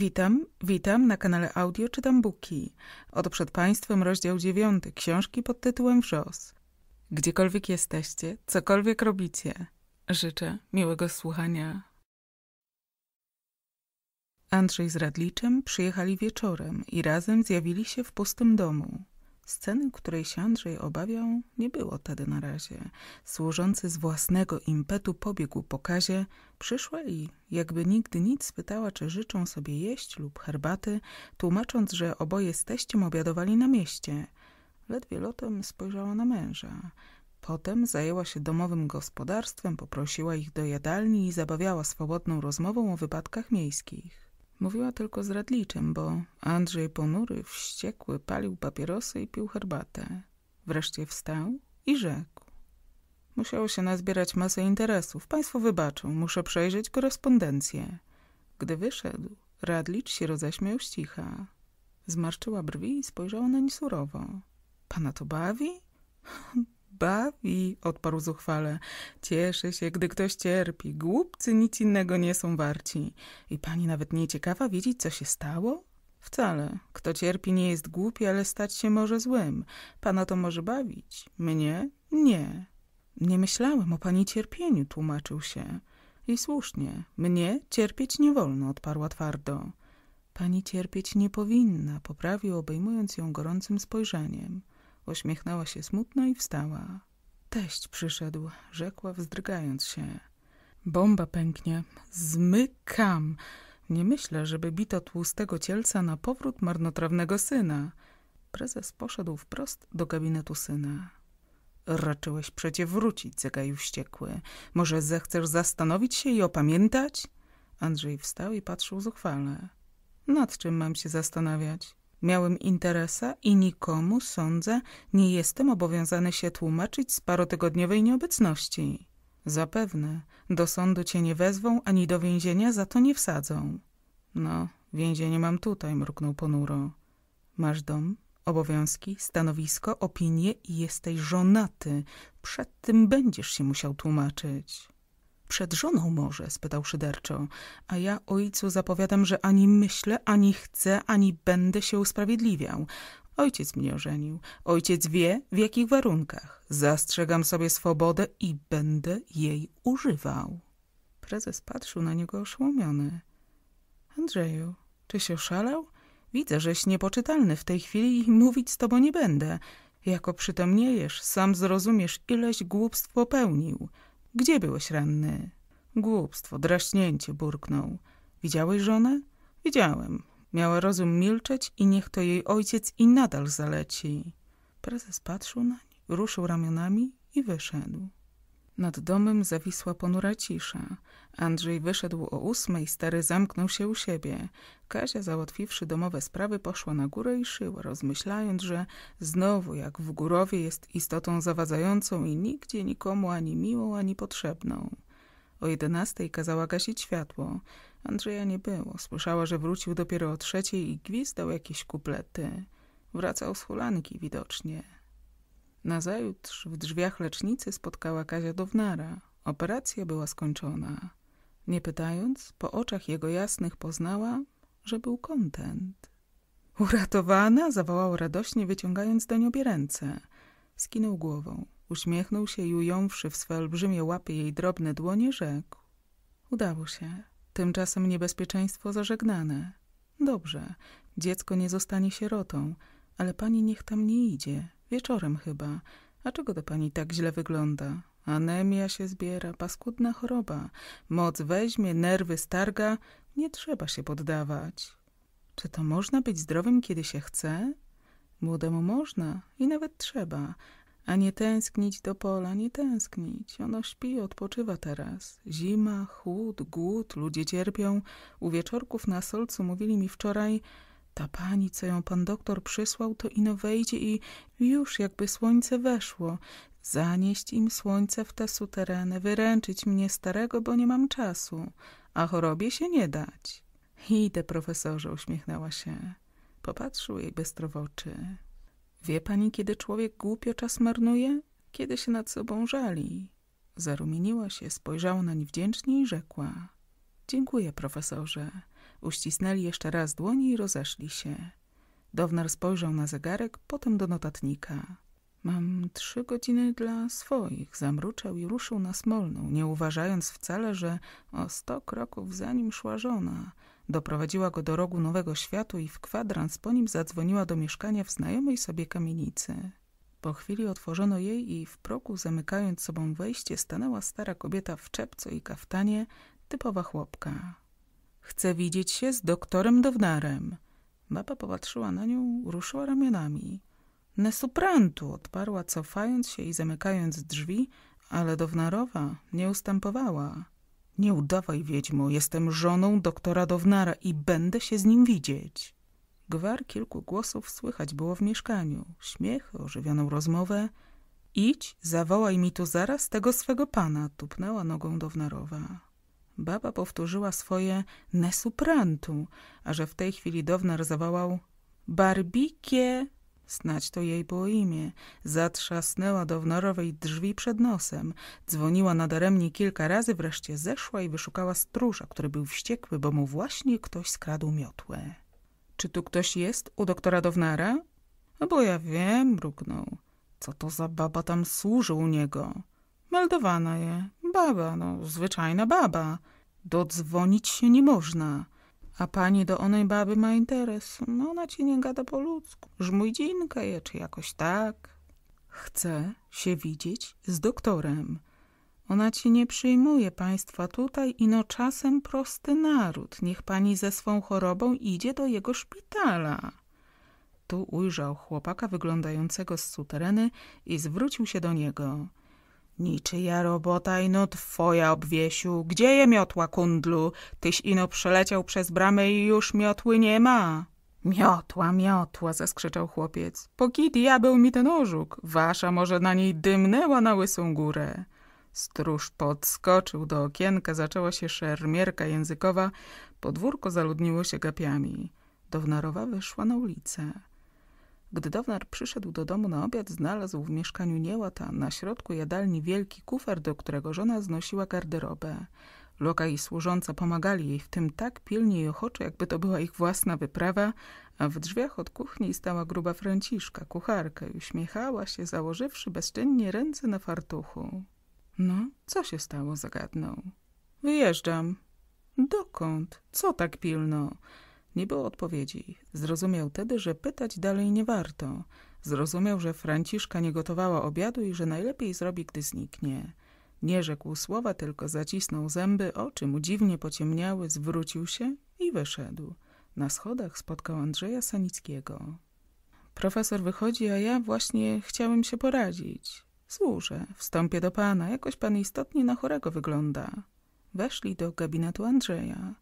Witam, witam na kanale Audio Czytam Buki. Oto przed Państwem rozdział 9 książki pod tytułem Wrzos. Gdziekolwiek jesteście, cokolwiek robicie, życzę miłego słuchania. Andrzej z Radliczem przyjechali wieczorem i razem zjawili się w pustym domu. Sceny, której się Andrzej obawiał, nie było tedy na razie. Służący z własnego impetu pobiegł po kazie. Przyszła i, jakby nigdy nic, spytała, czy życzą sobie jeść lub herbaty, tłumacząc, że oboje z teściem obiadowali na mieście. Ledwie lotem spojrzała na męża. Potem zajęła się domowym gospodarstwem, poprosiła ich do jadalni i zabawiała swobodną rozmową o wypadkach miejskich. Mówiła tylko z Radliczem, bo Andrzej ponury, wściekły, palił papierosy i pił herbatę. Wreszcie wstał i rzekł. Musiało się nazbierać masę interesów. Państwo wybaczą, muszę przejrzeć korespondencję. Gdy wyszedł, Radlicz się roześmiał cicha. Zmarszczyła brwi i spojrzała nań surowo. Pana to bawi? bawi, odparł zuchwale. Cieszy się, gdy ktoś cierpi. Głupcy nic innego nie są warci. I pani nawet nie ciekawa wiedzieć, co się stało? Wcale. Kto cierpi, nie jest głupi, ale stać się może złym. Pana to może bawić. Mnie? Nie. Nie myślałem o pani cierpieniu, tłumaczył się. I słusznie. Mnie cierpieć nie wolno, odparła twardo. Pani cierpieć nie powinna, poprawił, obejmując ją gorącym spojrzeniem. Uśmiechnęła się smutno i wstała. Teść przyszedł, rzekła wzdrygając się. Bomba pęknie. Zmykam. Nie myślę, żeby bito tłustego cielca na powrót marnotrawnego syna. Prezes poszedł wprost do gabinetu syna. Raczyłeś przecie wrócić, zagaił wściekły. Może zechcesz zastanowić się i opamiętać? Andrzej wstał i patrzył zuchwale. Nad czym mam się zastanawiać? Miałem interesa i nikomu, sądzę, nie jestem obowiązany się tłumaczyć z parotygodniowej nieobecności. Zapewne. Do sądu cię nie wezwą, ani do więzienia za to nie wsadzą. No, więzienie mam tutaj, mruknął ponuro. Masz dom, obowiązki, stanowisko, opinie i jesteś żonaty. Przed tym będziesz się musiał tłumaczyć. Przed żoną może? spytał szyderczo. A ja ojcu zapowiadam, że ani myślę, ani chcę, ani będę się usprawiedliwiał. Ojciec mnie ożenił. Ojciec wie, w jakich warunkach. Zastrzegam sobie swobodę i będę jej używał. Prezes patrzył na niego oszołomiony. Andrzeju, czy się oszalał? Widzę, żeś niepoczytalny w tej chwili i mówić z tobą nie będę. Jako przytomniejesz, sam zrozumiesz, ileś głupstw popełnił. Gdzie byłeś ranny? Głupstwo, draśnięcie, burknął. Widziałeś żonę? Widziałem. Miała rozum milczeć i niech to jej ojciec i nadal zaleci. Prezes patrzył na nie, ruszył ramionami i wyszedł. Nad domem zawisła ponura cisza. Andrzej wyszedł o ósmej, stary zamknął się u siebie. Kazia, załatwiwszy domowe sprawy, poszła na górę i szyła, rozmyślając, że znowu, jak w górowie, jest istotą zawadzającą i nigdzie nikomu ani miłą, ani potrzebną. O jedenastej kazała gasić światło. Andrzeja nie było. Słyszała, że wrócił dopiero o trzeciej i gwizdał jakieś kuplety. Wracał z hulanki widocznie. Nazajutrz w drzwiach lecznicy spotkała Kazia Downara. Operacja była skończona. Nie pytając, po oczach jego jasnych poznała, że był kontent. Uratowana! zawołał radośnie, wyciągając do niej ręce. Skinął głową. Uśmiechnął się i ująwszy w swe olbrzymie łapy jej drobne dłonie, rzekł. Udało się. Tymczasem niebezpieczeństwo zażegnane. Dobrze, dziecko nie zostanie sierotą, ale pani niech tam nie idzie. Wieczorem chyba. A czego to pani tak źle wygląda? Anemia się zbiera, paskudna choroba. Moc weźmie, nerwy starga. Nie trzeba się poddawać. Czy to można być zdrowym, kiedy się chce? Młodemu można i nawet trzeba. A nie tęsknić do pola, nie tęsknić. Ono śpi, odpoczywa teraz. Zima, chłód, głód, ludzie cierpią. U wieczorków na solcu mówili mi wczoraj, ta pani, co ją pan doktor przysłał, to ino wejdzie i już jakby słońce weszło. Zanieść im słońce w te sutereny, wyręczyć mnie starego, bo nie mam czasu, a chorobie się nie dać. Idę, profesorze, uśmiechnęła się. Popatrzył jej bystro w oczy. Wie pani, kiedy człowiek głupio czas marnuje? Kiedy się nad sobą żali. Zarumieniła się, spojrzała na wdzięcznie i rzekła. Dziękuję, profesorze. Uścisnęli jeszcze raz dłoni i rozeszli się. Downer spojrzał na zegarek, potem do notatnika. Mam trzy godziny dla swoich, zamruczał i ruszył na Smolną, nie uważając wcale, że o sto kroków za nim szła żona. Doprowadziła go do rogu Nowego Światu i w kwadrans po nim zadzwoniła do mieszkania w znajomej sobie kamienicy. Po chwili otworzono jej i w progu, zamykając sobą wejście, stanęła stara kobieta w czepcu i kaftanie, typowa chłopka. Chcę widzieć się z doktorem Downarem. Baba popatrzyła na nią, ruszyła ramionami. Nesuprantu, odparła, cofając się i zamykając drzwi, ale Downarowa nie ustępowała. Nie udawaj, wiedźmo, jestem żoną doktora Downara i będę się z nim widzieć. Gwar kilku głosów słychać było w mieszkaniu. Śmiech, ożywioną rozmowę. Idź, zawołaj mi tu zaraz tego swego pana, tupnęła nogą Downarowa baba powtórzyła swoje nesuprantu, a że w tej chwili Downar zawołał Barbikie, snać to jej było imię, zatrzasnęła Downarowej drzwi przed nosem, dzwoniła nadaremnie kilka razy, wreszcie zeszła i wyszukała stróża, który był wściekły, bo mu właśnie ktoś skradł miotłę. Czy tu ktoś jest u doktora Downara? No bo ja wiem, mruknął. Co to za baba tam służy u niego? Meldowana je. Baba, no zwyczajna baba. Dodzwonić się nie można. A pani do onej baby ma interes. No ona ci nie gada po ludzku. Żmujdzinka je, czy jakoś tak. Chce się widzieć z doktorem. Ona ci nie przyjmuje państwa tutaj, ino czasem prosty naród. Niech pani ze swą chorobą idzie do jego szpitala. Tu ujrzał chłopaka wyglądającego z sutereny i zwrócił się do niego. Niczyja robota ino twoja, obwiesiu. Gdzie je miotła, kundlu? Tyś ino przeleciał przez bramę i już miotły nie ma. Miotła, miotła, zaskrzyczał chłopiec. Po diabeł mi ten orzuk. Wasza może na niej dymnęła na łysą górę. Stróż podskoczył do okienka, zaczęła się szermierka językowa. Podwórko zaludniło się gapiami. Downarowa wyszła na ulicę. Gdy Downar przyszedł do domu na obiad, znalazł w mieszkaniu niełata na środku jadalni wielki kufer, do którego żona znosiła garderobę. Loka i służąca pomagali jej w tym tak pilnie i ochoczo, jakby to była ich własna wyprawa, a w drzwiach od kuchni stała gruba Franciszka, kucharka, i uśmiechała się, założywszy bezczynnie ręce na fartuchu. No, co się stało? zagadnął. Wyjeżdżam. Dokąd? Co tak pilno? Nie było odpowiedzi. Zrozumiał tedy, że pytać dalej nie warto. Zrozumiał, że Franciszka nie gotowała obiadu i że najlepiej zrobi, gdy zniknie. Nie rzekł słowa, tylko zacisnął zęby, oczy mu dziwnie pociemniały, zwrócił się i wyszedł. Na schodach spotkał Andrzeja Sanickiego. Profesor wychodzi, a ja właśnie chciałem się poradzić. Służę, wstąpię do pana, jakoś pan istotnie na chorego wygląda. Weszli do gabinetu Andrzeja.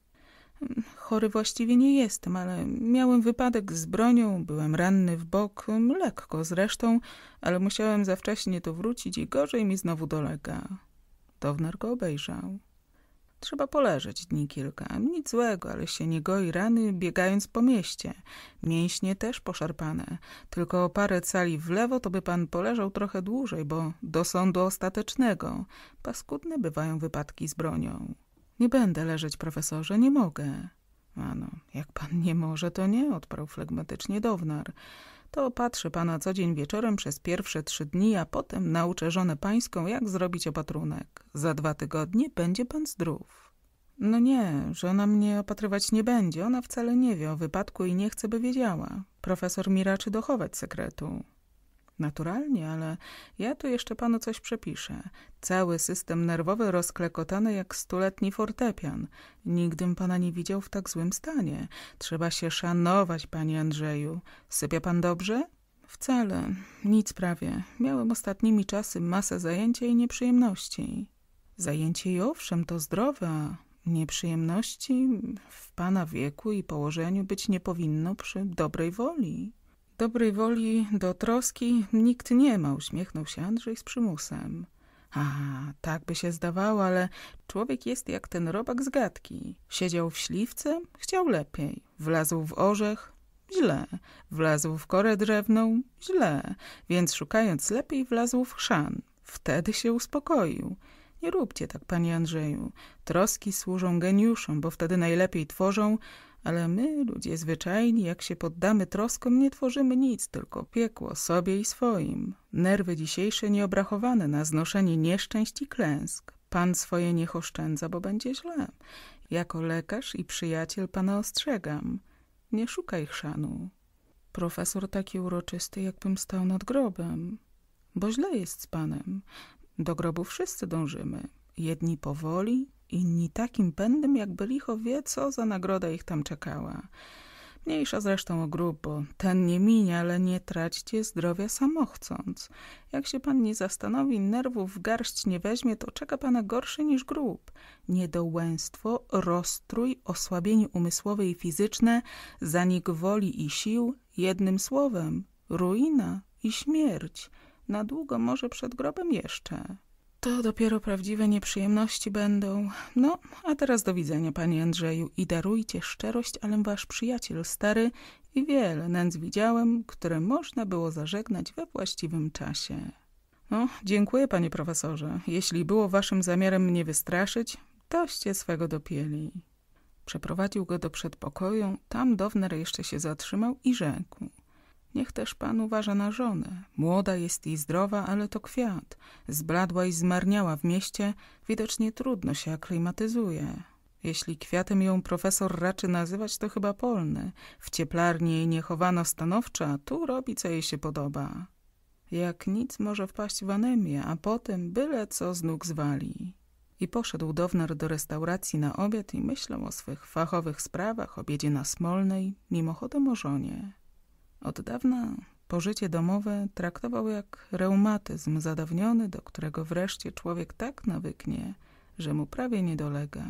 Chory właściwie nie jestem, ale miałem wypadek z bronią, byłem ranny w bok, lekko zresztą, ale musiałem za wcześnie to wrócić i gorzej mi znowu dolega. Downer go obejrzał. Trzeba poleżeć dni kilka, nic złego, ale się nie goi rany biegając po mieście. Mięśnie też poszarpane, tylko o parę cali w lewo to by pan poleżał trochę dłużej, bo do sądu ostatecznego. Paskudne bywają wypadki z bronią. Nie będę leżeć, profesorze, nie mogę. Ano, jak pan nie może, to nie, odparł flegmatycznie Downar. To patrzę pana co dzień wieczorem przez pierwsze trzy dni, a potem nauczę żonę pańską, jak zrobić opatrunek. Za dwa tygodnie będzie pan zdrów. No nie, żona mnie opatrywać nie będzie, ona wcale nie wie o wypadku i nie chce, by wiedziała. Profesor mi raczy dochować sekretu. Naturalnie, ale ja tu jeszcze panu coś przepiszę. Cały system nerwowy rozklekotany jak stuletni fortepian. Nigdym pana nie widział w tak złym stanie. Trzeba się szanować, panie Andrzeju. Sypia pan dobrze? Wcale, nic prawie. Miałem ostatnimi czasy masę zajęcia i nieprzyjemności. Zajęcie i owszem, to zdrowe. Nieprzyjemności w pana wieku i położeniu być nie powinno przy dobrej woli. Dobrej woli do troski nikt nie ma, uśmiechnął się Andrzej z przymusem. A, tak by się zdawało, ale człowiek jest jak ten robak z gadki. Siedział w śliwce, chciał lepiej. Wlazł w orzech, źle. Wlazł w korę drewną, źle. Więc szukając lepiej, wlazł w chrzan. Wtedy się uspokoił. Nie róbcie tak, panie Andrzeju. Troski służą geniuszom, bo wtedy najlepiej tworzą, ale my, ludzie zwyczajni, jak się poddamy troskom, nie tworzymy nic, tylko piekło sobie i swoim. Nerwy dzisiejsze nieobrachowane na znoszenie nieszczęść i klęsk. Pan swoje niech oszczędza, bo będzie źle. Jako lekarz i przyjaciel pana ostrzegam. Nie szukaj chrzanu. Profesor taki uroczysty, jakbym stał nad grobem. Bo źle jest z panem. Do grobu wszyscy dążymy. Jedni powoli, inni takim pędem, jakby licho wie, co za nagroda ich tam czekała. Mniejsza zresztą o grób, bo ten nie minie, ale nie traćcie zdrowia samochcąc. Jak się pan nie zastanowi, nerwów w garść nie weźmie, to czeka pana gorszy niż grób. Niedołęstwo, rozstrój, osłabienie umysłowe i fizyczne, zanik woli i sił, jednym słowem, ruina i śmierć. Na długo może przed grobem jeszcze. To dopiero prawdziwe nieprzyjemności będą. No, a teraz do widzenia, panie Andrzeju, i darujcie szczerość, alem wasz przyjaciel stary i wiele nędz widziałem, które można było zażegnać we właściwym czasie. No, dziękuję, panie profesorze. Jeśli było waszym zamiarem mnie wystraszyć, toście swego dopieli. Przeprowadził go do przedpokoju, tam Downer jeszcze się zatrzymał i rzekł. Niech też pan uważa na żonę. Młoda jest i zdrowa, ale to kwiat. Zbladła i zmarniała w mieście, widocznie trudno się aklimatyzuje. Jeśli kwiatem ją profesor raczy nazywać, to chyba polny. W cieplarni jej nie chowano stanowcza, tu robi, co jej się podoba. Jak nic może wpaść w anemię, a potem byle co z nóg zwali. I poszedł Downar do restauracji na obiad i myślał o swych fachowych sprawach, obiedzie na Smolnej, mimochodem o żonie. Od dawna pożycie domowe traktował jak reumatyzm zadawniony, do którego wreszcie człowiek tak nawyknie, że mu prawie nie dolega.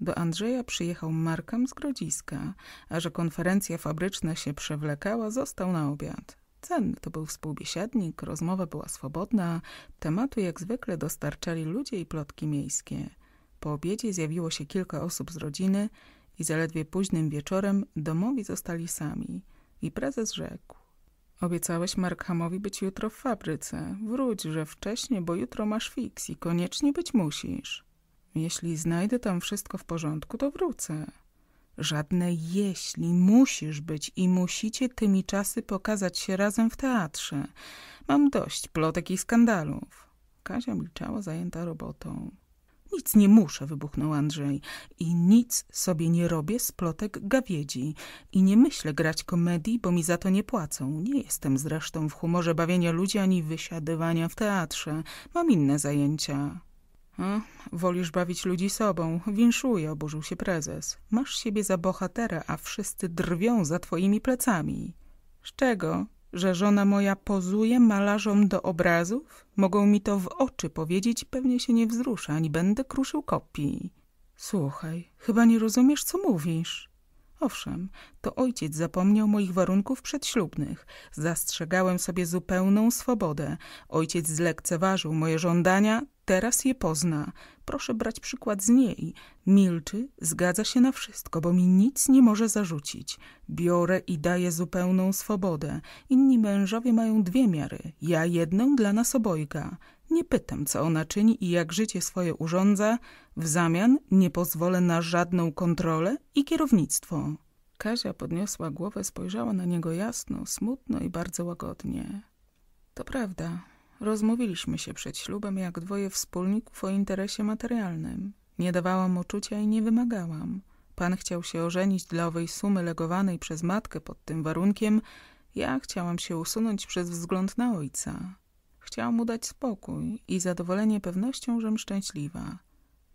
Do Andrzeja przyjechał Markam z Grodziska, a że konferencja fabryczna się przewlekała, został na obiad. Cenny to był współbiesiadnik, rozmowa była swobodna, tematu jak zwykle dostarczali ludzie i plotki miejskie. Po obiedzie zjawiło się kilka osób z rodziny i zaledwie późnym wieczorem domowi zostali sami – i prezes rzekł. Obiecałeś Markhamowi być jutro w fabryce. Wróć, że wcześniej, bo jutro masz fiks i koniecznie być musisz. Jeśli znajdę tam wszystko w porządku, to wrócę. Żadne jeśli, musisz być i musicie tymi czasy pokazać się razem w teatrze. Mam dość plotek i skandalów. Kazia milczała zajęta robotą. Nic nie muszę, wybuchnął Andrzej. I nic sobie nie robię z plotek gawiedzi. I nie myślę grać komedii, bo mi za to nie płacą. Nie jestem zresztą w humorze bawienia ludzi ani wysiadywania w teatrze. Mam inne zajęcia. A, wolisz bawić ludzi sobą. Winszuję, oburzył się prezes. Masz siebie za bohatera, a wszyscy drwią za twoimi plecami. Z czego? że żona moja pozuje malarzom do obrazów? Mogą mi to w oczy powiedzieć i pewnie się nie wzrusza, ani będę kruszył kopii. Słuchaj, chyba nie rozumiesz, co mówisz. Owszem, to ojciec zapomniał moich warunków przedślubnych. Zastrzegałem sobie zupełną swobodę. Ojciec zlekceważył moje żądania, teraz je pozna. Proszę brać przykład z niej. Milczy, zgadza się na wszystko, bo mi nic nie może zarzucić. Biorę i daję zupełną swobodę. Inni mężowie mają dwie miary, ja jedną dla nas obojga. Nie pytam, co ona czyni i jak życie swoje urządza, w zamian nie pozwolę na żadną kontrolę i kierownictwo. Kazia podniosła głowę, spojrzała na niego jasno, smutno i bardzo łagodnie. To prawda, rozmówiliśmy się przed ślubem jak dwoje wspólników o interesie materialnym. Nie dawałam uczucia i nie wymagałam. Pan chciał się ożenić dla owej sumy legowanej przez matkę pod tym warunkiem, ja chciałam się usunąć przez wzgląd na ojca. Chciałam mu dać spokój i zadowolenie pewnością, żem szczęśliwa.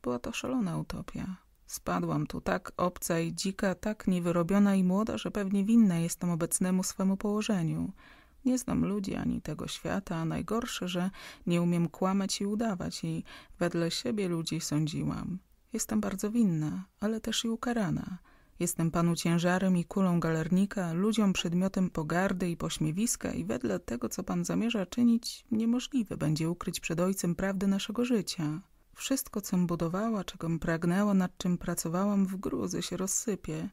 Była to szalona utopia. Spadłam tu tak obca i dzika, tak niewyrobiona i młoda, że pewnie winna jestem obecnemu swemu położeniu. Nie znam ludzi ani tego świata, a najgorsze, że nie umiem kłamać i udawać i wedle siebie ludzi sądziłam. Jestem bardzo winna, ale też i ukarana. Jestem panu ciężarem i kulą galernika, ludziom przedmiotem pogardy i pośmiewiska i wedle tego, co pan zamierza czynić, niemożliwe będzie ukryć przed ojcem prawdy naszego życia. Wszystko, com budowała, czego pragnęła, nad czym pracowałam, w gruzy się rozsypie.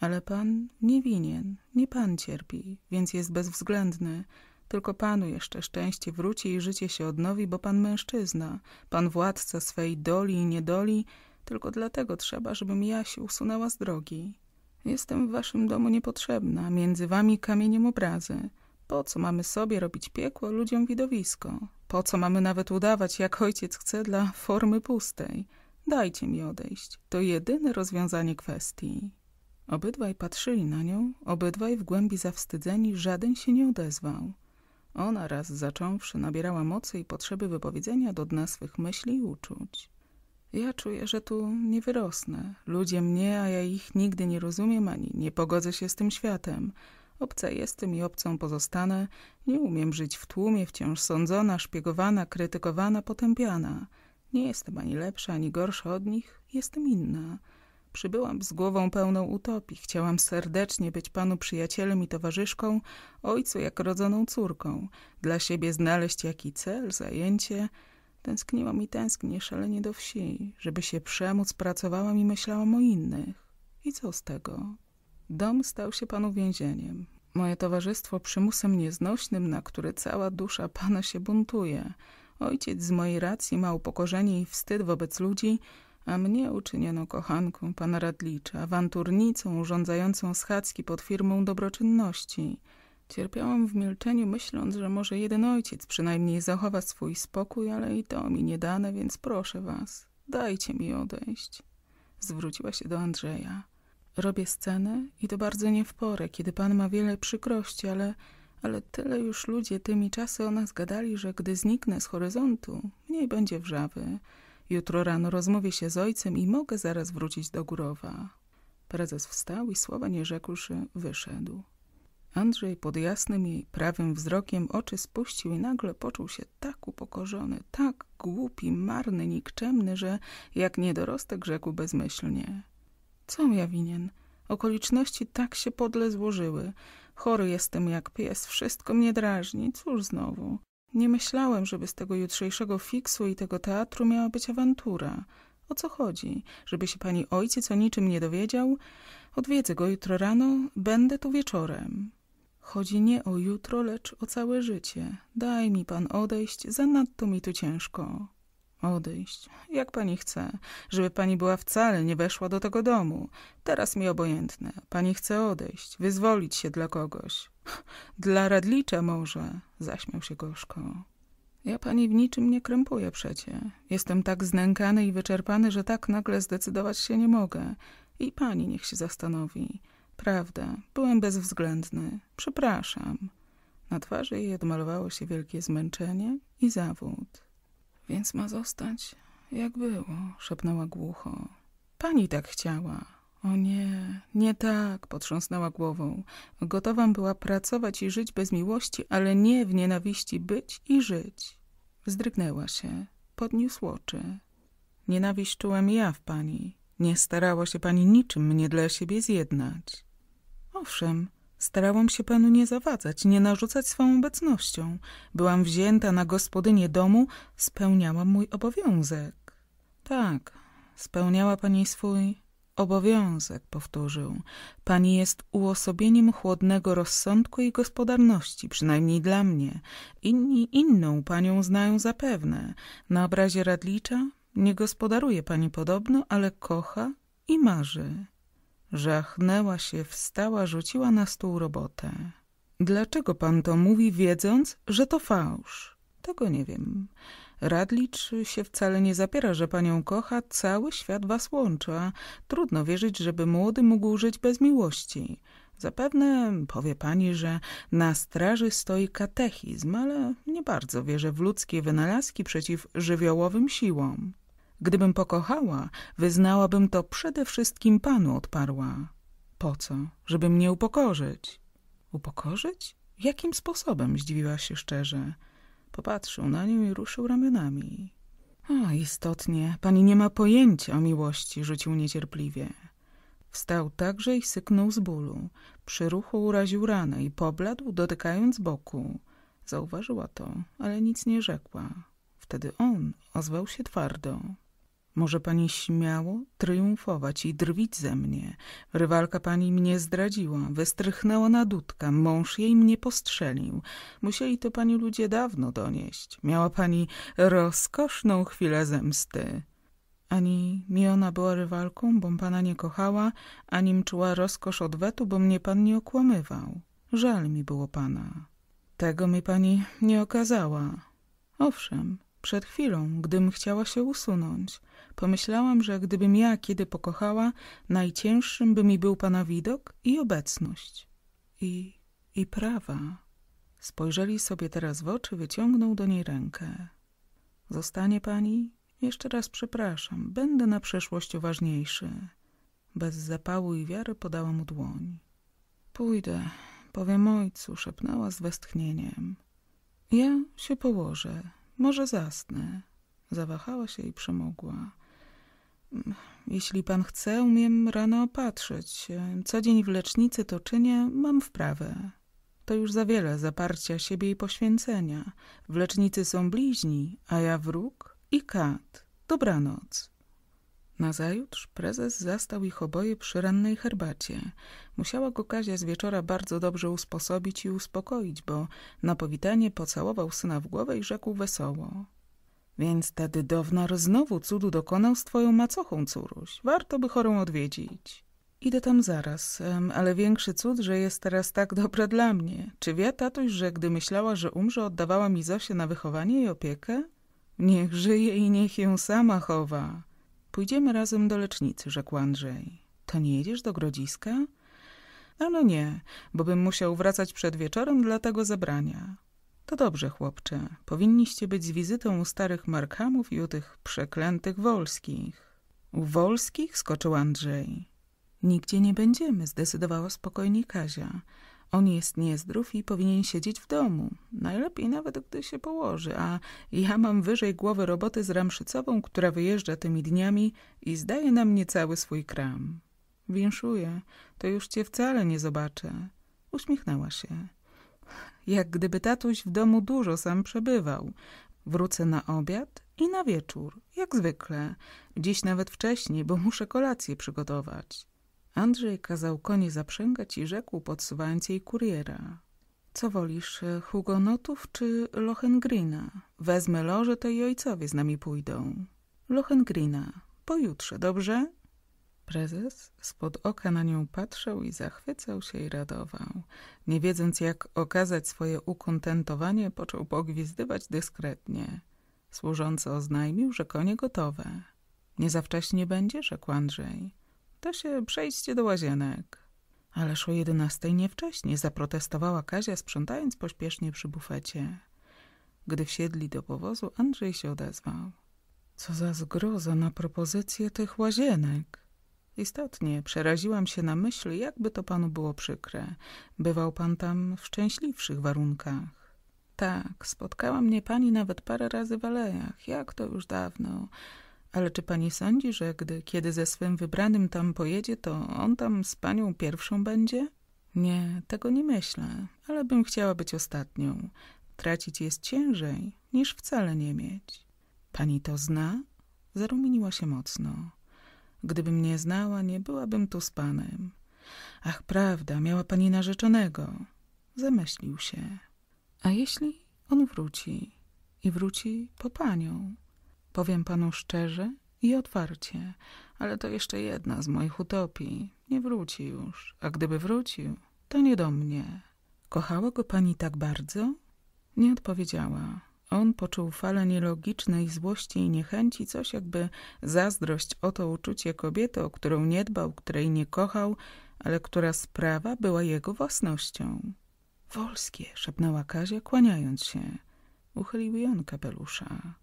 Ale pan nie winien, nie pan cierpi, więc jest bezwzględny. Tylko panu jeszcze szczęście wróci i życie się odnowi, bo pan mężczyzna, pan władca swej doli i niedoli, tylko dlatego trzeba, żebym ja się usunęła z drogi. Jestem w waszym domu niepotrzebna, między wami kamieniem obrazy. Po co mamy sobie robić piekło ludziom widowisko? Po co mamy nawet udawać, jak ojciec chce, dla formy pustej? Dajcie mi odejść. To jedyne rozwiązanie kwestii. Obydwaj patrzyli na nią, obydwaj w głębi zawstydzeni, żaden się nie odezwał. Ona raz zacząwszy nabierała mocy i potrzeby wypowiedzenia do dna swych myśli i uczuć. Ja czuję, że tu nie wyrosnę. Ludzie mnie, a ja ich nigdy nie rozumiem ani nie pogodzę się z tym światem. Obca jestem i obcą pozostanę. Nie umiem żyć w tłumie, wciąż sądzona, szpiegowana, krytykowana, potępiana. Nie jestem ani lepsza, ani gorsza od nich. Jestem inna. Przybyłam z głową pełną utopii. Chciałam serdecznie być panu przyjacielem i towarzyszką, ojcu jak rodzoną córką. Dla siebie znaleźć jaki cel, zajęcie... Tęskniłam i tęsknię szalenie do wsi, żeby się przemóc pracowałam i myślałam o innych. I co z tego? Dom stał się panu więzieniem. Moje towarzystwo przymusem nieznośnym, na który cała dusza pana się buntuje. Ojciec z mojej racji ma upokorzenie i wstyd wobec ludzi, a mnie uczyniono kochanką pana Radlicza, awanturnicą urządzającą schadzki pod firmą dobroczynności – Cierpiałam w milczeniu, myśląc, że może jeden ojciec przynajmniej zachowa swój spokój, ale i to mi nie dane, więc proszę was, dajcie mi odejść. Zwróciła się do Andrzeja. Robię scenę i to bardzo nie w porę, kiedy pan ma wiele przykrości, ale, ale tyle już ludzie tymi czasy o nas gadali, że gdy zniknę z horyzontu, mniej będzie wrzawy. Jutro rano rozmówię się z ojcem i mogę zaraz wrócić do Górowa. Prezes wstał i słowa nie rzekłszy, wyszedł. Andrzej pod jasnym jej prawym wzrokiem oczy spuścił i nagle poczuł się tak upokorzony, tak głupi, marny, nikczemny, że jak niedorostek rzekł bezmyślnie. Co ja winien? Okoliczności tak się podle złożyły. Chory jestem jak pies, wszystko mnie drażni, cóż znowu. Nie myślałem, żeby z tego jutrzejszego fiksu i tego teatru miała być awantura. O co chodzi? Żeby się pani ojciec o niczym nie dowiedział? Odwiedzę go jutro rano, będę tu wieczorem. Chodzi nie o jutro, lecz o całe życie. Daj mi pan odejść, zanadto mi tu ciężko. Odejść, jak pani chce, żeby pani była wcale nie weszła do tego domu. Teraz mi obojętne. Pani chce odejść, wyzwolić się dla kogoś. Dla Radlicza może, zaśmiał się gorzko. Ja pani w niczym nie krępuję przecie. Jestem tak znękany i wyczerpany, że tak nagle zdecydować się nie mogę. I pani niech się zastanowi. Prawda, byłem bezwzględny. Przepraszam. Na twarzy jej odmalowało się wielkie zmęczenie i zawód. Więc ma zostać jak było, szepnęła głucho. Pani tak chciała. O nie, nie tak, potrząsnęła głową. Gotowa była pracować i żyć bez miłości, ale nie w nienawiści być i żyć. Zdrygnęła się, podniósł oczy. Nienawiść czułem ja w pani. Nie starała się pani niczym mnie dla siebie zjednać. Owszem, starałam się panu nie zawadzać, nie narzucać swą obecnością. Byłam wzięta na gospodynię domu, spełniałam mój obowiązek. Tak, spełniała pani swój obowiązek, powtórzył. Pani jest uosobieniem chłodnego rozsądku i gospodarności, przynajmniej dla mnie. Inni inną panią znają zapewne. Na obrazie Radlicza nie gospodaruje pani podobno, ale kocha i marzy. Żachnęła się, wstała, rzuciła na stół robotę. Dlaczego pan to mówi, wiedząc, że to fałsz? Tego nie wiem. Radlicz się wcale nie zapiera, że panią kocha, cały świat was łączy, trudno wierzyć, żeby młody mógł żyć bez miłości. Zapewne powie pani, że na straży stoi katechizm, ale nie bardzo wierzę w ludzkie wynalazki przeciw żywiołowym siłom. Gdybym pokochała, wyznałabym to przede wszystkim panu, odparła. Po co? Żeby mnie upokorzyć. Upokorzyć? Jakim sposobem? Zdziwiła się szczerze. Popatrzył na nią i ruszył ramionami. A, istotnie, pani nie ma pojęcia o miłości, rzucił niecierpliwie. Wstał także i syknął z bólu. Przy ruchu uraził ranę i pobladł, dotykając boku. Zauważyła to, ale nic nie rzekła. Wtedy on ozwał się twardo. Może pani śmiało triumfować i drwić ze mnie. Rywalka pani mnie zdradziła, wystrychnęła na dudka, mąż jej mnie postrzelił. Musieli to pani ludzie dawno donieść. Miała pani rozkoszną chwilę zemsty. Ani mi ona była rywalką, bom pana nie kochała, anim czuła rozkosz odwetu, bo mnie pan nie okłamywał. Żal mi było pana. Tego mi pani nie okazała. Owszem, przed chwilą, gdym chciała się usunąć, pomyślałam, że gdybym ja kiedy pokochała, najcięższym by mi był pana widok i obecność. I, i prawa. Spojrzeli sobie teraz w oczy, wyciągnął do niej rękę. Zostanie pani? Jeszcze raz przepraszam, będę na przyszłość uważniejszy. Bez zapału i wiary podała mu dłoń. Pójdę, powiem ojcu, szepnęła z westchnieniem. Ja się położę. Może zasnę. Zawahała się i przemogła. Mm, jeśli pan chce, umiem rano opatrzyć. Co dzień w lecznicy to czynię, mam wprawę. To już za wiele zaparcia siebie i poświęcenia. W lecznicy są bliźni, a ja wróg i kat. Dobranoc. Nazajutrz prezes zastał ich oboje przy rannej herbacie. Musiała go Kazia z wieczora bardzo dobrze usposobić i uspokoić, bo na powitanie pocałował syna w głowę i rzekł wesoło. Więc ta dydownar znowu cudu dokonał z twoją macochą, córuś. Warto by chorą odwiedzić. Idę tam zaraz, ale większy cud, że jest teraz tak dobra dla mnie. Czy wie tatuś, że gdy myślała, że umrze, oddawała mi Zosię na wychowanie i opiekę? Niech żyje i niech ją sama chowa. Pójdziemy razem do lecznicy, rzekł Andrzej. To nie jedziesz do Grodziska? Ano nie, bo bym musiał wracać przed wieczorem dla tego zebrania. To dobrze, chłopcze. Powinniście być z wizytą u starych Markhamów i u tych przeklętych Wolskich. U Wolskich? skoczył Andrzej. Nigdzie nie będziemy, zdecydowała spokojnie Kazia. On jest niezdrów i powinien siedzieć w domu. Najlepiej nawet, gdy się położy, a ja mam wyżej głowy roboty z Ramszycową, która wyjeżdża tymi dniami i zdaje na mnie cały swój kram. Winszuję, to już cię wcale nie zobaczę. Uśmiechnęła się. Jak gdyby tatuś w domu dużo sam przebywał. Wrócę na obiad i na wieczór, jak zwykle. Dziś nawet wcześniej, bo muszę kolację przygotować. Andrzej kazał konie zaprzęgać i rzekł, podsuwając jej kuriera. Co wolisz, Hugonotów czy Lohengrina? Wezmę loże, to i ojcowie z nami pójdą. Lohengrina, pojutrze, dobrze? Prezes spod oka na nią patrzył i zachwycał się i radował. Nie wiedząc, jak okazać swoje ukontentowanie, począł pogwizdywać dyskretnie. Służący oznajmił, że konie gotowe. Nie za wcześnie będzie, rzekł Andrzej. To się przejść do łazienek. Ależ o jedenastej nie wcześniej zaprotestowała Kazia, sprzątając pośpiesznie przy bufecie. Gdy wsiedli do powozu, Andrzej się odezwał. Co za zgroza na propozycję tych łazienek. Istotnie, przeraziłam się na myśl, jakby to panu było przykre. Bywał pan tam w szczęśliwszych warunkach. Tak, spotkała mnie pani nawet parę razy w alejach, jak to już dawno, ale czy pani sądzi, że gdy kiedy ze swym wybranym tam pojedzie, to on tam z panią pierwszą będzie? Nie, tego nie myślę, ale bym chciała być ostatnią. Tracić jest ciężej niż wcale nie mieć. Pani to zna? Zarumieniła się mocno. Gdybym nie znała, nie byłabym tu z panem. Ach, prawda, miała pani narzeczonego. Zamyślił się. A jeśli on wróci i wróci po panią? Powiem panu szczerze i otwarcie, ale to jeszcze jedna z moich utopii. Nie wróci już, a gdyby wrócił, to nie do mnie. Kochała go pani tak bardzo? Nie odpowiedziała. On poczuł falę nielogicznej złości i niechęci, coś jakby zazdrość o to uczucie kobiety, o którą nie dbał, której nie kochał, ale która sprawa była jego własnością. Wolskie, szepnęła Kazia, kłaniając się. Uchylił ją kapelusza.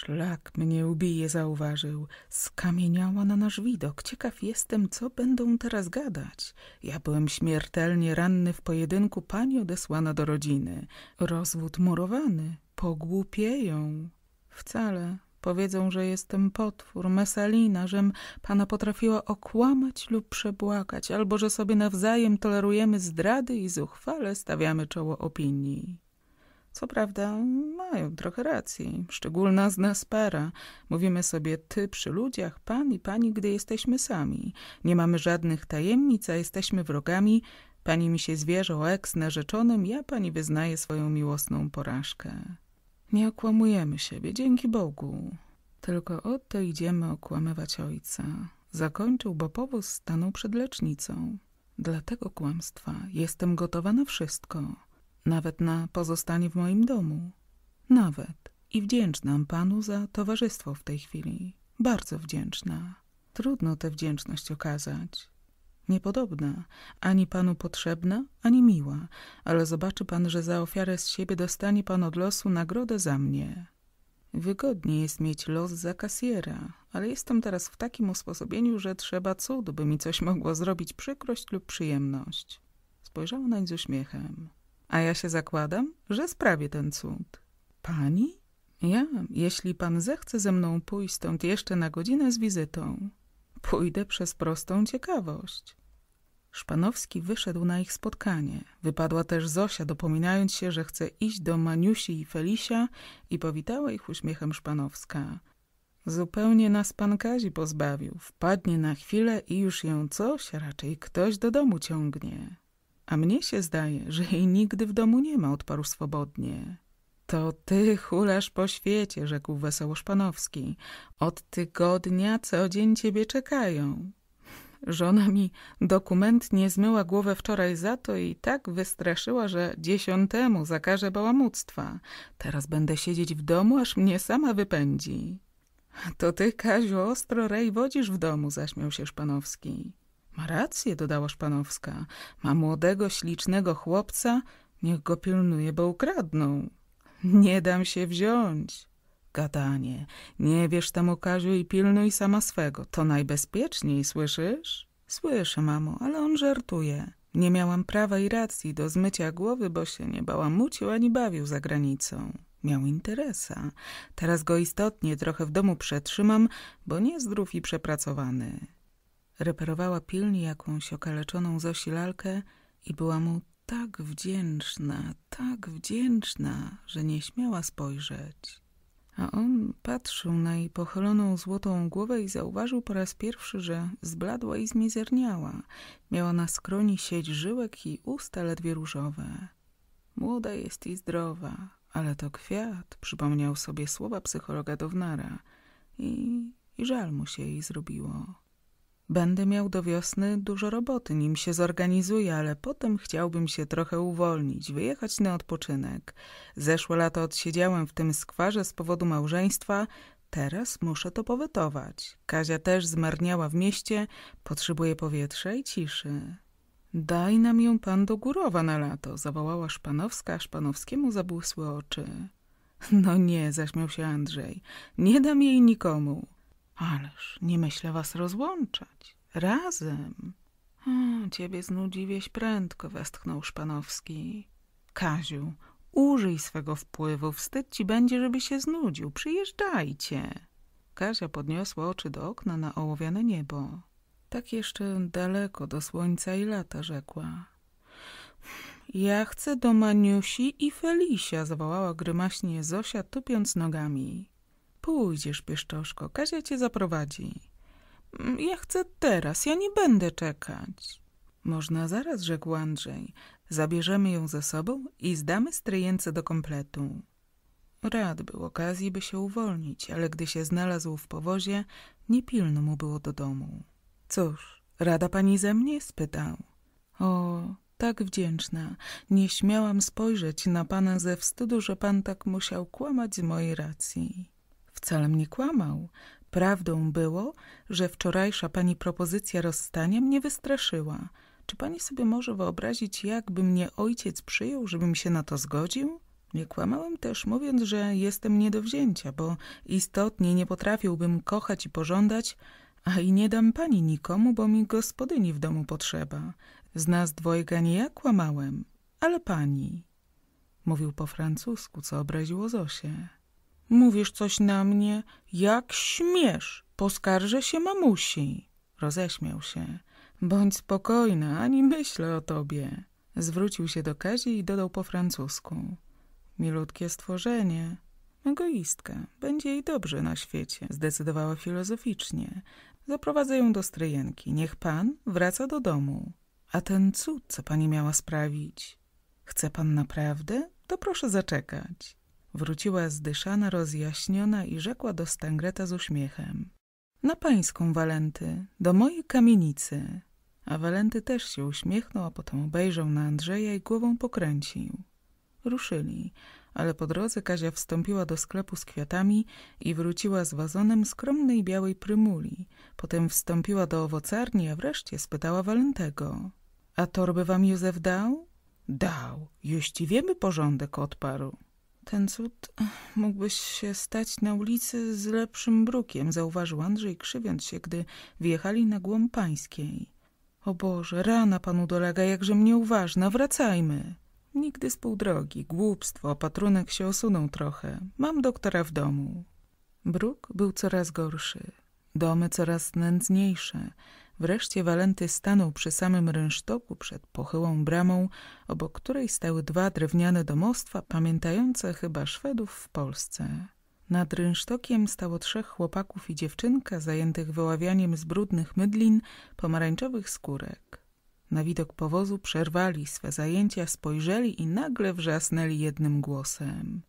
Szlak mnie ubije, zauważył. Skamieniała na nasz widok. Ciekaw jestem, co będą teraz gadać. Ja byłem śmiertelnie ranny w pojedynku, pani odesłana do rodziny. Rozwód murowany. Pogłupieją. Wcale. Powiedzą, że jestem potwór, mesalina, żem pana potrafiła okłamać lub przebłagać, albo że sobie nawzajem tolerujemy zdrady i zuchwale stawiamy czoło opinii. Co prawda, mają trochę racji, szczególna z nas para. Mówimy sobie ty przy ludziach, pan i pani, gdy jesteśmy sami. Nie mamy żadnych tajemnic, a jesteśmy wrogami. Pani mi się zwierzą, o eks narzeczonym, ja pani wyznaję swoją miłosną porażkę. Nie okłamujemy siebie, dzięki Bogu. Tylko oto idziemy okłamywać ojca. Zakończył, bo powóz stanął przed lecznicą. Dla tego kłamstwa jestem gotowa na wszystko nawet na pozostanie w moim domu. Nawet. I wdzięcznam panu za towarzystwo w tej chwili. Bardzo wdzięczna. Trudno tę wdzięczność okazać. Niepodobna, ani panu potrzebna, ani miła, ale zobaczy pan, że za ofiarę z siebie dostanie pan od losu nagrodę za mnie. Wygodnie jest mieć los za kasjera, ale jestem teraz w takim usposobieniu, że trzeba cud, by mi coś mogło zrobić przykrość lub przyjemność. Spojrzała nań z uśmiechem. A ja się zakładam, że sprawię ten cud. Pani? Ja, jeśli pan zechce ze mną pójść stąd jeszcze na godzinę z wizytą, pójdę przez prostą ciekawość. Szpanowski wyszedł na ich spotkanie. Wypadła też Zosia, dopominając się, że chce iść do Maniusi i Felisia i powitała ich uśmiechem Szpanowska. Zupełnie nas pan Kazi pozbawił. Wpadnie na chwilę i już ją coś, raczej ktoś do domu ciągnie. A mnie się zdaje, że jej nigdy w domu nie ma, odparł swobodnie. To ty hulasz po świecie, rzekł wesoło Szpanowski. Od tygodnia co dzień ciebie czekają. Żona mi dokumentnie zmyła głowę wczoraj za to i tak wystraszyła, że dziesiątemu zakaże bałamuctwa. Teraz będę siedzieć w domu, aż mnie sama wypędzi. To ty, Kaziu, ostro rej wodzisz w domu, zaśmiał się Szpanowski. Ma rację, dodała Szpanowska. Ma młodego, ślicznego chłopca, niech go pilnuje, bo ukradną. Nie dam się wziąć. Gadanie. Nie wiesz temu Kaziu i pilnuj sama swego. To najbezpieczniej, słyszysz? Słyszę, mamo, ale on żartuje. Nie miałam prawa i racji do zmycia głowy, bo się nie bałamucił ani bawił za granicą. Miał interesa. Teraz go istotnie trochę w domu przetrzymam, bo niezdrów i przepracowany. Reparowała pilnie jakąś okaleczoną Zosi lalkę i była mu tak wdzięczna, tak wdzięczna, że nie śmiała spojrzeć. A on patrzył na jej pochyloną złotą głowę i zauważył po raz pierwszy, że zbladła i zmizerniała. Miała na skroni sieć żyłek i usta ledwie różowe. Młoda jest i zdrowa, ale to kwiat, przypomniał sobie słowa psychologa Downara i, i żal mu się jej zrobiło. Będę miał do wiosny dużo roboty, nim się zorganizuję, ale potem chciałbym się trochę uwolnić, wyjechać na odpoczynek. Zeszłe lato odsiedziałem w tym skwarze z powodu małżeństwa, teraz muszę to powetować. Kazia też zmarniała w mieście, potrzebuje powietrza i ciszy. Daj nam ją pan do górowa na lato, zawołała Szpanowska, a Szpanowskiemu zabłysły oczy. No nie, zaśmiał się Andrzej, nie dam jej nikomu. Ależ nie myślę was rozłączać. Razem. O, ciebie znudzi wieś prędko, westchnął Szpanowski. Kaziu, użyj swego wpływu, wstyd ci będzie, żeby się znudził. Przyjeżdżajcie. Kazia podniosła oczy do okna na ołowiane niebo. Tak jeszcze daleko do słońca i lata, rzekła. Ja chcę do Maniusi i Felisia, zawołała grymaśnie Zosia, tupiąc nogami. Pójdziesz, pieszczoszko, Kazia cię zaprowadzi. Mm, ja chcę teraz, ja nie będę czekać. Można zaraz, rzekł Andrzej. Zabierzemy ją ze sobą i zdamy stryjence do kompletu. Rad był okazji, by się uwolnić, ale gdy się znalazł w powozie, niepilno mu było do domu. Cóż, rada pani ze mnie? spytał. O, tak wdzięczna. Nie śmiałam spojrzeć na pana ze wstydu, że pan tak musiał kłamać z mojej racji. Wcale mnie kłamał. Prawdą było, że wczorajsza pani propozycja rozstania mnie wystraszyła. Czy pani sobie może wyobrazić, jakby mnie ojciec przyjął, żebym się na to zgodził? Nie kłamałem też, mówiąc, że jestem nie do wzięcia, bo istotnie nie potrafiłbym kochać i pożądać, a i nie dam pani nikomu, bo mi gospodyni w domu potrzeba. Z nas dwojga nie ja kłamałem, ale pani. Mówił po francusku, co obraziło Zosię. Mówisz coś na mnie, jak śmiesz, poskarżę się mamusi. Roześmiał się. Bądź spokojna, ani myślę o tobie. Zwrócił się do Kazi i dodał po francusku. Milutkie stworzenie. Egoistka. Będzie jej dobrze na świecie. Zdecydowała filozoficznie. Zaprowadzę ją do stryjenki. Niech pan wraca do domu. A ten cud, co pani miała sprawić? Chce pan naprawdę? To proszę zaczekać. Wróciła zdyszana, rozjaśniona i rzekła do Stangreta z uśmiechem. Na pańską, Walenty, do mojej kamienicy. A Walenty też się uśmiechnął, a potem obejrzał na Andrzeja i głową pokręcił. Ruszyli, ale po drodze Kazia wstąpiła do sklepu z kwiatami i wróciła z wazonem skromnej białej prymuli. Potem wstąpiła do owocarni, a wreszcie spytała Walentego. A torby wam Józef dał? Dał, Juści wiemy porządek odparł. Ten cud mógłbyś się stać na ulicy z lepszym brukiem, zauważył Andrzej, krzywiąc się, gdy wjechali na głąb pańskiej. O Boże, rana panu dolega, jakże mnie uważna, wracajmy. Nigdy z pół drogi, głupstwo, patronek się osunął trochę. Mam doktora w domu. Bruk był coraz gorszy, domy coraz nędzniejsze. Wreszcie Walenty stanął przy samym rynsztoku przed pochyłą bramą, obok której stały dwa drewniane domostwa, pamiętające chyba Szwedów w Polsce. Nad rynsztokiem stało trzech chłopaków i dziewczynka zajętych wyławianiem z brudnych mydlin pomarańczowych skórek. Na widok powozu przerwali swe zajęcia, spojrzeli i nagle wrzasnęli jednym głosem.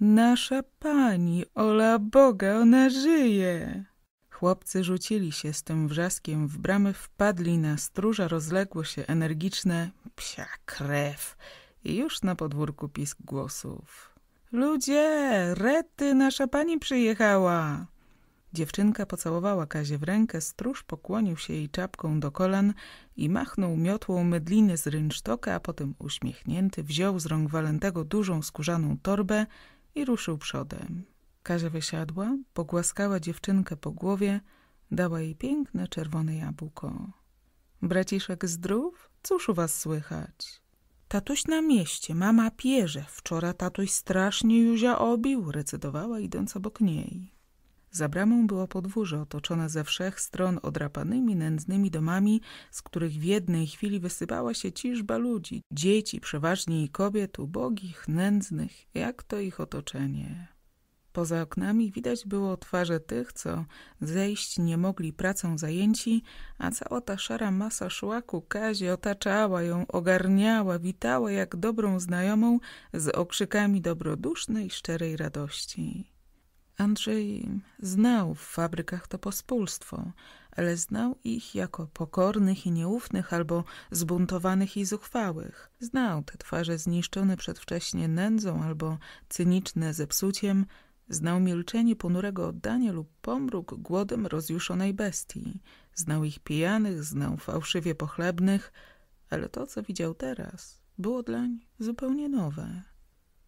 Nasza pani, ola Boga, ona żyje! Chłopcy rzucili się z tym wrzaskiem w bramy, wpadli na stróża, rozległo się energiczne psia krew i już na podwórku pisk głosów. Ludzie, Rety, nasza pani przyjechała! Dziewczynka pocałowała Kazie w rękę, stróż pokłonił się jej czapką do kolan i machnął miotłą mydliny z rynsztoka, a potem uśmiechnięty wziął z rąk Walentego dużą skórzaną torbę i ruszył przodem. Kasia wysiadła, pogłaskała dziewczynkę po głowie, dała jej piękne czerwone jabłko. Braciszek zdrów? Cóż u was słychać? Tatuś na mieście, mama pierze. Wczoraj tatuś strasznie Józia obił, recytowała idąc obok niej. Za bramą było podwórze otoczone ze wszech stron odrapanymi, nędznymi domami, z których w jednej chwili wysypała się ciżba ludzi, dzieci, przeważnie i kobiet, ubogich, nędznych, jak to ich otoczenie. Poza oknami widać było twarze tych, co zejść nie mogli pracą zajęci, a cała ta szara masa szła ku Kazie, otaczała ją, ogarniała, witała jak dobrą znajomą z okrzykami dobrodusznej, szczerej radości. Andrzej znał w fabrykach to pospólstwo, ale znał ich jako pokornych i nieufnych albo zbuntowanych i zuchwałych. Znał te twarze zniszczone przedwcześnie nędzą albo cyniczne zepsuciem, Znał milczenie ponurego oddania lub pomruk głodem rozjuszonej bestii. Znał ich pijanych, znał fałszywie pochlebnych, ale to, co widział teraz, było dlań zupełnie nowe.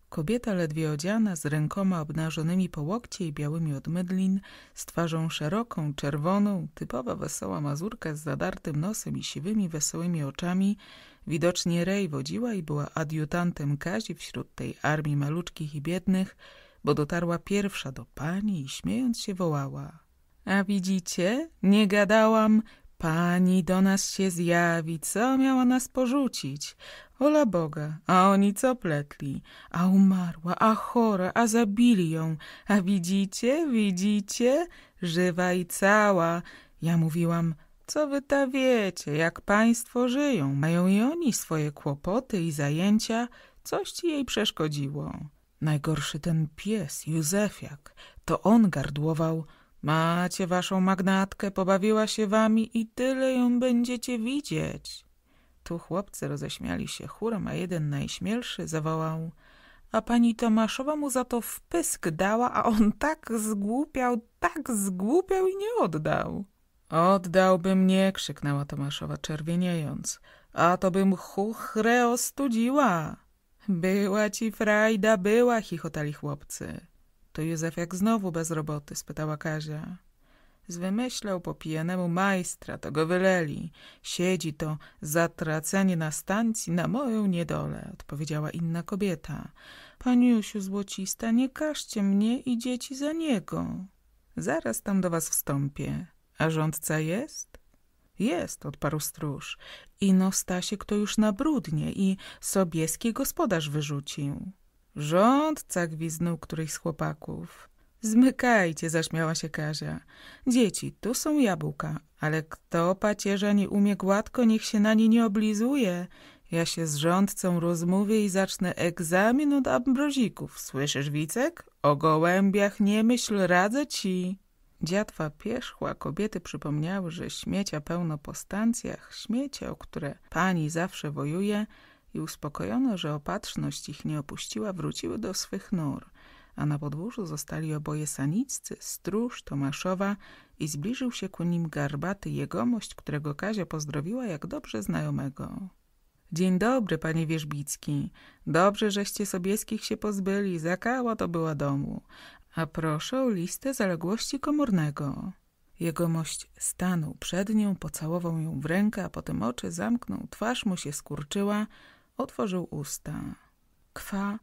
Kobieta ledwie odziana, z rękoma obnażonymi po łokcie i białymi od mydlin, z twarzą szeroką, czerwoną, typowa wesoła mazurka z zadartym nosem i siwymi, wesołymi oczami, widocznie Rej wodziła i była adiutantem Kazi wśród tej armii maluczkich i biednych, bo dotarła pierwsza do pani i śmiejąc się wołała. A widzicie, nie gadałam, pani do nas się zjawi, co miała nas porzucić? Ola Boga, a oni co pletli? A umarła, a chora, a zabili ją. A widzicie, widzicie, żywa i cała. Ja mówiłam, co wy ta wiecie, jak państwo żyją, mają i oni swoje kłopoty i zajęcia, coś ci jej przeszkodziło. Najgorszy ten pies, Józefiak, to on gardłował. Macie waszą magnatkę, pobawiła się wami i tyle ją będziecie widzieć. Tu chłopcy roześmiali się chórem, a jeden najśmielszy zawołał a pani Tomaszowa mu za to wpysk dała, a on tak zgłupiał, tak zgłupiał i nie oddał. Oddałby mnie, krzyknęła Tomaszowa czerwieniejąc, a to bym chuchre ostudziła. Była ci frajda, była, chichotali chłopcy. To Józef jak znowu bez roboty, spytała Kazia. Zwymyślał po pijanemu majstra, to go wyleli. Siedzi to zatracenie na stacji na moją niedolę, odpowiedziała inna kobieta. Paniusiu złocista, nie każcie mnie i dzieci za niego. Zaraz tam do was wstąpię. A rządca jest? Jest, odparł stróż. Ino Stasiek to już nabrudnie i Sobieski gospodarz wyrzucił. Rządca gwiznął któryś z chłopaków. Zmykajcie, zaśmiała się Kazia. Dzieci, tu są jabłka, ale kto pacierza nie umie gładko, niech się na nie nie oblizuje. Ja się z rządcą rozmówię i zacznę egzamin od ambrozików. Słyszysz, Wicek? O gołębiach nie myśl, radzę ci. Dziatwa pierzchła kobiety przypomniały, że śmiecia pełno po stancjach, śmiecie, o które pani zawsze wojuje i uspokojono, że opatrzność ich nie opuściła, wróciły do swych nur, a na podwórzu zostali oboje saniccy, stróż Tomaszowa i zbliżył się ku nim garbaty jegomość, którego Kazia pozdrowiła jak dobrze znajomego. Dzień dobry, panie Wierzbicki. Dobrze, żeście Sobieskich się pozbyli, zakała to była domu a proszę o listę zaległości komornego. Jegomość stanął przed nią, pocałował ją w rękę, a potem oczy zamknął, twarz mu się skurczyła, otworzył usta. Kwa,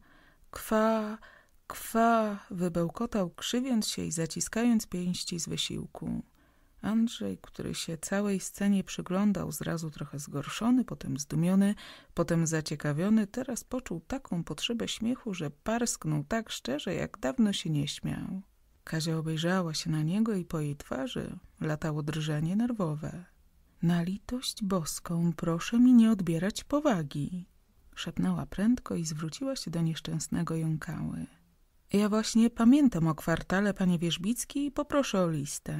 kwa, kwa, wybełkotał, krzywiąc się i zaciskając pięści z wysiłku. Andrzej, który się całej scenie przyglądał, zrazu trochę zgorszony, potem zdumiony, potem zaciekawiony, teraz poczuł taką potrzebę śmiechu, że parsknął tak szczerze, jak dawno się nie śmiał. Kazia obejrzała się na niego i po jej twarzy latało drżenie nerwowe. Na litość boską, proszę mi nie odbierać powagi, szepnęła prędko i zwróciła się do nieszczęsnego jąkały. Ja właśnie pamiętam o kwartale, panie Wierzbicki, i poproszę o listę.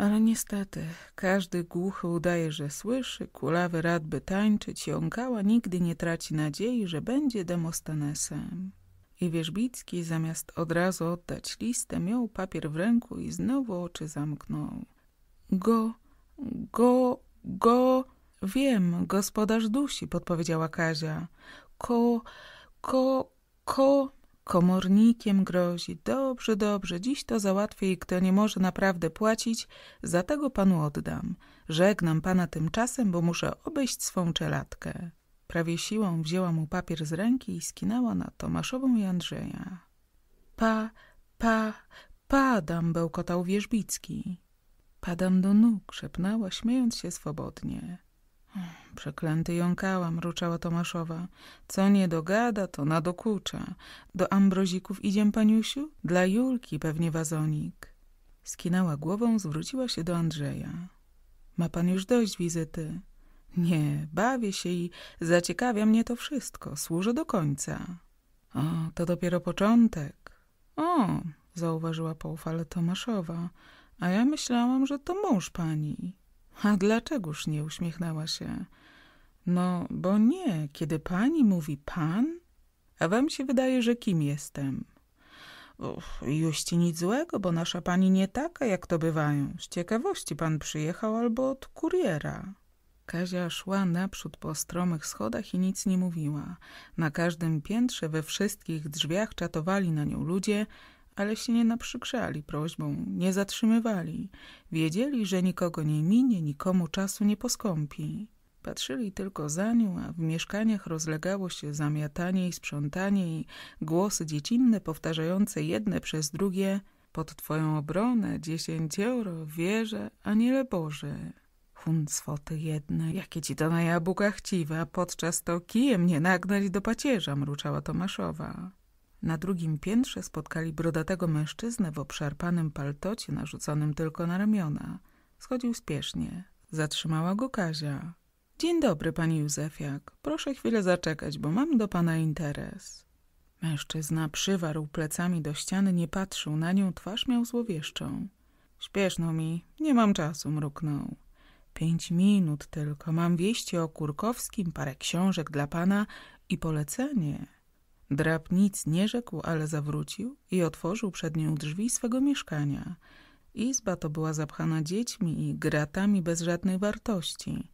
Ale niestety, każdy głuchy udaje, że słyszy, kulawy radby tańczyć jąkała nigdy nie traci nadziei, że będzie Demostanesem. I Wierzbicki zamiast od razu oddać listę, miał papier w ręku i znowu oczy zamknął. Go, go, go, wiem, gospodarz dusi, podpowiedziała Kazia. Ko, ko, ko, Komornikiem grozi. Dobrze, dobrze, dziś to załatwię i kto nie może naprawdę płacić, za tego panu oddam. Żegnam pana tymczasem, bo muszę obejść swą czeladkę. Prawie siłą wzięła mu papier z ręki i skinęła na Tomaszową i Andrzeja. Pa, pa, padam, bełkotał Wierzbicki. Padam do nóg, szepnęła, śmiejąc się swobodnie. Przeklęty jąkała, mruczała Tomaszowa. Co nie dogada, to nadokucza. Do ambrozików idziem, paniusiu? Dla Julki pewnie wazonik. Skinęła głową, zwróciła się do Andrzeja. Ma pan już dość wizyty. Nie, bawię się i zaciekawia mnie to wszystko. Służę do końca. O, to dopiero początek. O, zauważyła poufale Tomaszowa. A ja myślałam, że to mąż pani. A dlaczegoż nie uśmiechnęła się? No, bo nie, kiedy pani mówi pan, a wam się wydaje, że kim jestem. Uff, juści nic złego, bo nasza pani nie taka, jak to bywają. Z ciekawości pan przyjechał albo od kuriera. Kazia szła naprzód po stromych schodach i nic nie mówiła. Na każdym piętrze we wszystkich drzwiach czatowali na nią ludzie, ale się nie naprzykrzali prośbą, nie zatrzymywali. Wiedzieli, że nikogo nie minie, nikomu czasu nie poskąpi. Patrzyli tylko za nią, a w mieszkaniach rozlegało się zamiatanie i sprzątanie i głosy dziecinne powtarzające jedne przez drugie pod twoją obronę dziesięcioro wieże, aniele Boże. Huncwoty jedne, jakie ci to na jabłka chciwe, a podczas to kijem nie nagnać do pacierza, mruczała Tomaszowa. Na drugim piętrze spotkali brodatego mężczyznę w obszarpanym paltocie narzuconym tylko na ramiona. Schodził spiesznie. Zatrzymała go Kazia. Dzień dobry, pani Józefiak. Proszę chwilę zaczekać, bo mam do pana interes. Mężczyzna przywarł plecami do ściany, nie patrzył na nią, twarz miał złowieszczą. Śpieszno mi, nie mam czasu, mruknął. Pięć minut tylko, mam wieści o Kurkowskim, parę książek dla pana i polecenie. Drab nic nie rzekł, ale zawrócił i otworzył przed nią drzwi swego mieszkania. Izba to była zapchana dziećmi i gratami bez żadnej wartości.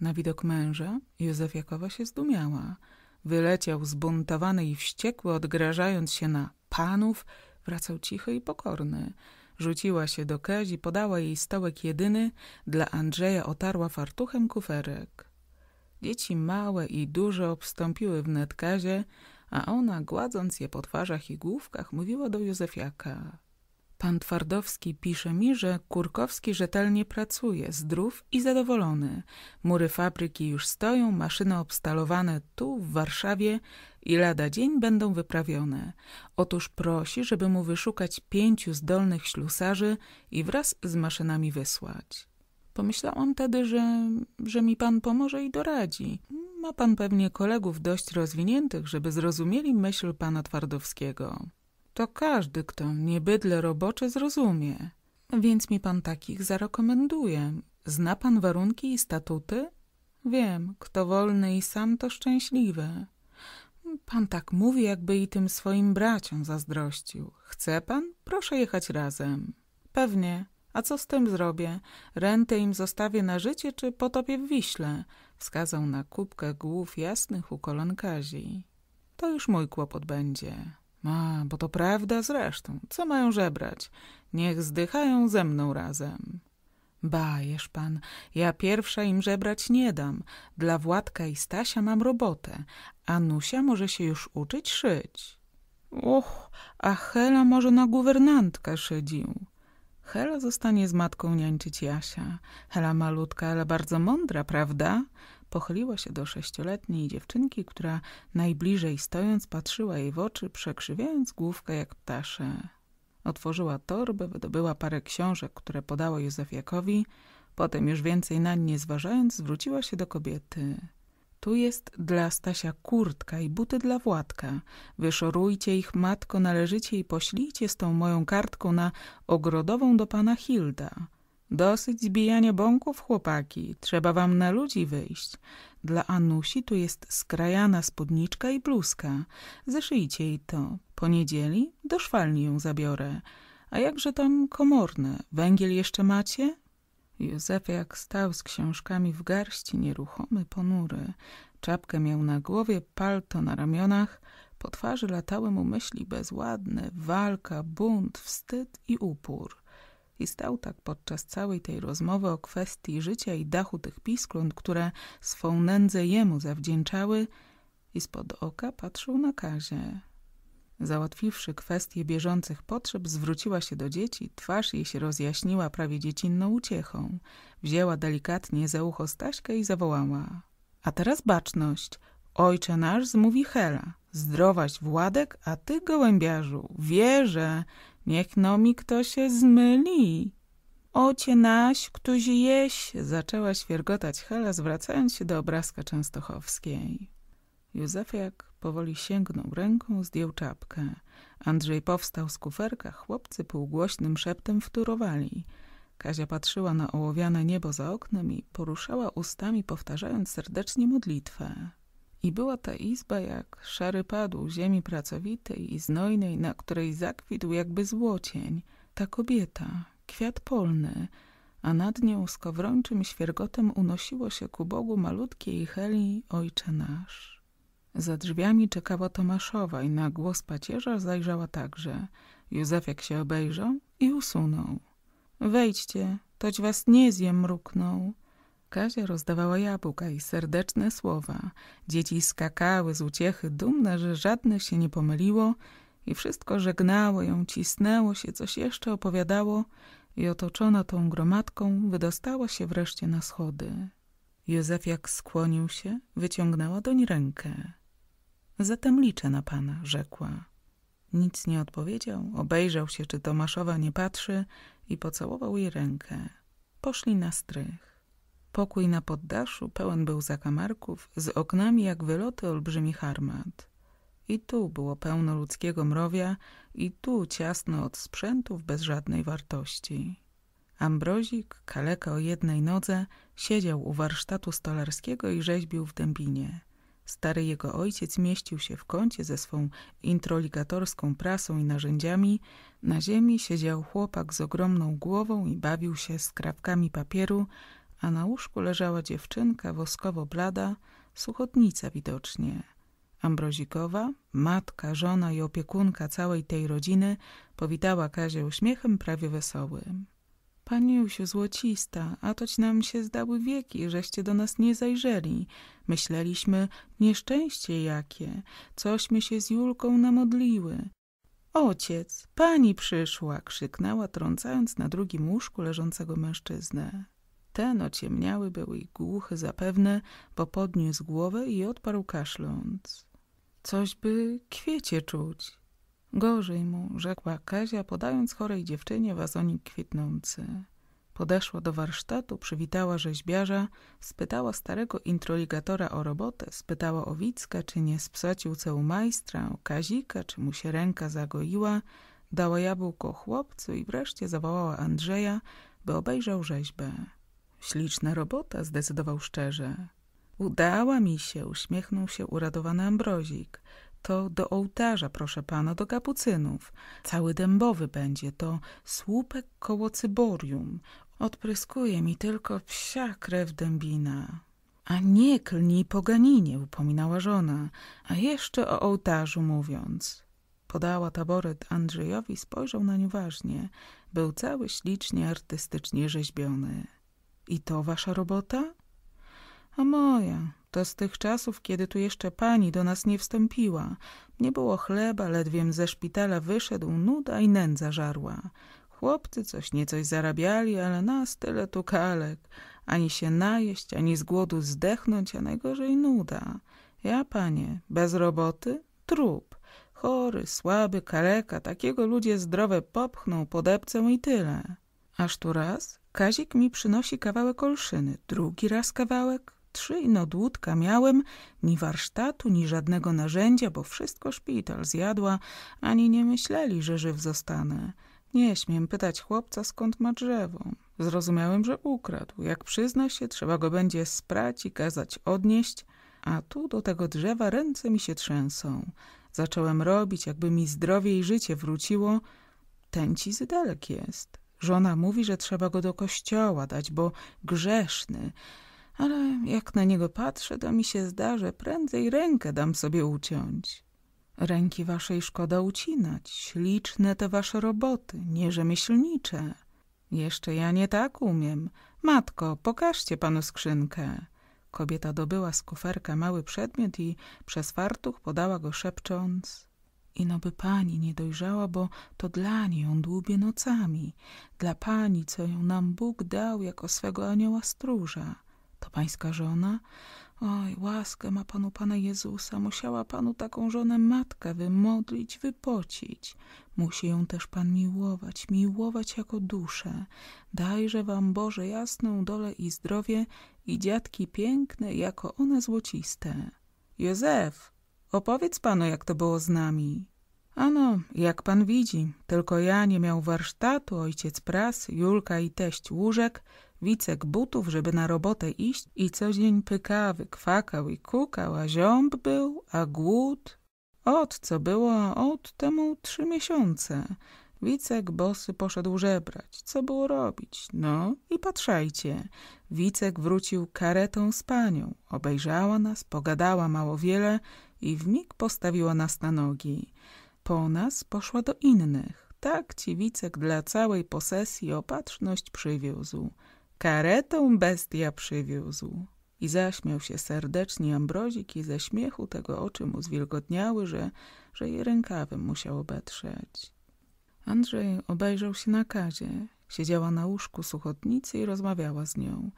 Na widok męża Józef Jakowa się zdumiała. Wyleciał zbuntowany i wściekły, odgrażając się na panów, wracał cichy i pokorny. Rzuciła się do Kezi, podała jej stołek jedyny, dla Andrzeja otarła fartuchem kuferek. Dzieci małe i duże obstąpiły wnet Kezie, a ona, gładząc je po twarzach i główkach, mówiła do Józefiaka. Pan Twardowski pisze mi, że Kurkowski rzetelnie pracuje, zdrów i zadowolony. Mury fabryki już stoją, maszyny obstalowane tu, w Warszawie i lada dzień będą wyprawione. Otóż prosi, żeby mu wyszukać pięciu zdolnych ślusarzy i wraz z maszynami wysłać. Pomyślałam wtedy, że, że mi pan pomoże i doradzi. Ma pan pewnie kolegów dość rozwiniętych, żeby zrozumieli myśl pana Twardowskiego. To każdy, kto nie bydle robocze, zrozumie. Więc mi pan takich zarekomenduje. Zna pan warunki i statuty? Wiem, kto wolny i sam, to szczęśliwy. Pan tak mówi, jakby i tym swoim braciom zazdrościł. Chce pan? Proszę jechać razem. Pewnie. A co z tym zrobię? Rentę im zostawię na życie, czy potopię w Wiśle? Wskazał na kubkę głów jasnych u kolan Kazi. To już mój kłopot będzie. A, bo to prawda zresztą. Co mają żebrać? Niech zdychają ze mną razem. Bajesz pan, ja pierwsza im żebrać nie dam. Dla Władka i Stasia mam robotę, a Nusia może się już uczyć szyć. Och, a Hela może na guwernantkę szydził. Hela zostanie z matką niańczyć Jasia. Hela malutka, ale bardzo mądra, prawda? Pochyliła się do sześcioletniej dziewczynki, która najbliżej stojąc patrzyła jej w oczy, przekrzywiając główkę jak ptasze. Otworzyła torbę, wydobyła parę książek, które podała Józefiakowi, potem już więcej na nie zważając, zwróciła się do kobiety. Tu jest dla Stasia kurtka i buty dla Władka. Wyszorujcie ich, matko, należycie i poślijcie z tą moją kartką na ogrodową do pana Hilda. Dosyć zbijania bąków, chłopaki. Trzeba wam na ludzi wyjść. Dla Anusi tu jest skrajana spódniczka i bluzka. Zeszyjcie jej to. po niedzieli do szwalni ją zabiorę. A jakże tam komorne? Węgiel jeszcze macie? Józef jak stał z książkami w garści, nieruchomy, ponury. Czapkę miał na głowie, palto na ramionach. Po twarzy latały mu myśli bezładne, walka, bunt, wstyd i upór. I stał tak podczas całej tej rozmowy o kwestii życia i dachu tych piskląt, które swą nędzę jemu zawdzięczały, i spod oka patrzył na Kazie. Załatwiwszy kwestie bieżących potrzeb, zwróciła się do dzieci, twarz jej się rozjaśniła prawie dziecinną uciechą. Wzięła delikatnie za ucho Staśkę i zawołała. A teraz baczność. Ojcze nasz zmówi Hela. Zdrowaś Władek, a ty gołębiarzu. Wierzę, Niech no mi kto się zmyli. Ocie naś, którzy jeś, zaczęła świergotać Hela, zwracając się do obrazka częstochowskiej. jak powoli sięgnął ręką, zdjął czapkę. Andrzej powstał z kuferka, chłopcy półgłośnym szeptem wtórowali. Kazia patrzyła na ołowiane niebo za oknem i poruszała ustami, powtarzając serdecznie modlitwę. I była ta izba jak szary padł ziemi pracowitej i znojnej, na której zakwitł jakby złocień, ta kobieta, kwiat polny, a nad nią z kowrończym świergotem unosiło się ku Bogu malutkie i heli Ojcze Nasz. Za drzwiami czekała Tomaszowa i na głos pacierza zajrzała także. Józef jak się obejrzał i usunął. Wejdźcie, toć was nie zjem mruknął. Kazia rozdawała jabłka i serdeczne słowa. Dzieci skakały z uciechy, dumne, że żadne się nie pomyliło i wszystko żegnało ją, cisnęło się, coś jeszcze opowiadało i otoczona tą gromadką wydostała się wreszcie na schody. Józef jak skłonił się, wyciągnęła doń rękę. Zatem liczę na pana, rzekła. Nic nie odpowiedział, obejrzał się, czy Tomaszowa nie patrzy i pocałował jej rękę. Poszli na strych. Pokój na poddaszu pełen był zakamarków, z oknami jak wyloty olbrzymi harmat. I tu było pełno ludzkiego mrowia, i tu ciasno od sprzętów bez żadnej wartości. Ambrozik, kaleka o jednej nodze, siedział u warsztatu stolarskiego i rzeźbił w dębinie. Stary jego ojciec mieścił się w kącie ze swą introligatorską prasą i narzędziami. Na ziemi siedział chłopak z ogromną głową i bawił się skrawkami papieru, a na łóżku leżała dziewczynka woskowo-blada, suchotnica widocznie. Ambrozikowa, matka, żona i opiekunka całej tej rodziny powitała Kazię uśmiechem prawie wesołym. Paniusiu złocista, a toć nam się zdały wieki, żeście do nas nie zajrzeli. Myśleliśmy, nieszczęście jakie, cośmy się z Julką namodliły. Ociec, pani przyszła, krzyknęła, trącając na drugim łóżku leżącego mężczyznę. Ten ociemniały był i głuchy zapewne, bo podniósł głowę i odparł kaszląc. Coś by kwiecie czuć. Gorzej mu, rzekła Kazia, podając chorej dziewczynie wazonik kwitnący. Podeszła do warsztatu, przywitała rzeźbiarza, spytała starego introligatora o robotę, spytała o Wicka, czy nie spsacił ceł majstra, o Kazika, czy mu się ręka zagoiła, dała jabłko chłopcu i wreszcie zawołała Andrzeja, by obejrzał rzeźbę. Śliczna robota, zdecydował szczerze. Udała mi się, uśmiechnął się uradowany Ambrozik. To do ołtarza, proszę pana, do kapucynów. Cały dębowy będzie, to słupek koło cyborium. Odpryskuje mi tylko psia krew dębina. A nie klnij poganinie, upominała żona, a jeszcze o ołtarzu mówiąc. Podała taboret Andrzejowi, spojrzał na nią ważnie. Był cały ślicznie, artystycznie rzeźbiony. I to wasza robota? A moja. To z tych czasów, kiedy tu jeszcze pani do nas nie wstąpiła. Nie było chleba, ledwiem ze szpitala wyszedł, nuda i nędza żarła. Chłopcy coś niecoś zarabiali, ale nas tyle tu kalek. Ani się najeść, ani z głodu zdechnąć, a najgorzej nuda. Ja, panie, bez roboty? Trup. Chory, słaby, kaleka, takiego ludzie zdrowe popchną, podepcę i tyle. Aż tu raz Kazik mi przynosi kawałek olszyny, drugi raz kawałek, trzy ino no dłutka miałem, ni warsztatu, ni żadnego narzędzia, bo wszystko szpital zjadła, ani nie myśleli, że żyw zostanę. Nie śmiem pytać chłopca, skąd ma drzewo. Zrozumiałem, że ukradł. Jak przyzna się, trzeba go będzie sprać i kazać odnieść, a tu do tego drzewa ręce mi się trzęsą. Zacząłem robić, jakby mi zdrowie i życie wróciło. Ten ci zydelek jest. Żona mówi, że trzeba go do kościoła dać, bo grzeszny. Ale jak na niego patrzę, to mi się zda, że prędzej rękę dam sobie uciąć. Ręki waszej szkoda ucinać, śliczne te wasze roboty, nierzemieślnicze. Jeszcze ja nie tak umiem. Matko, pokażcie panu skrzynkę. Kobieta dobyła z kuferka mały przedmiot i przez fartuch podała go szepcząc. Ino by pani nie dojrzała, bo to dla niej on dłubie nocami, dla pani, co ją nam Bóg dał jako swego anioła stróża. To pańska żona? Oj, łaskę ma panu pana Jezusa, musiała panu taką żonę matka wymodlić, wypocić. Musi ją też pan miłować, miłować jako duszę. Dajże wam Boże jasną dolę i zdrowie i dziadki piękne, jako one złociste. Józef! Opowiedz panu, jak to było z nami. Ano, jak pan widzi, tylko ja nie miał warsztatu, ojciec pras, Julka i teść łóżek, wicek butów, żeby na robotę iść i co dzień pykawy, kwakał i kukał, a ziąb był, a głód. Od co było, od temu trzy miesiące. Wicek bosy poszedł żebrać. Co było robić? No i patrzajcie. Wicek wrócił karetą z panią. Obejrzała nas, pogadała mało wiele i w mig postawiła nas na nogi. Po nas poszła do innych. Tak ci Wicek dla całej posesji opatrzność przywiózł. Karetą bestia przywiózł. I zaśmiał się serdecznie Ambrozik i ze śmiechu tego oczy mu zwilgotniały, że, że jej rękawem musiał obetrzeć. Andrzej obejrzał się na Kazie. Siedziała na łóżku suchotnicy i rozmawiała z nią.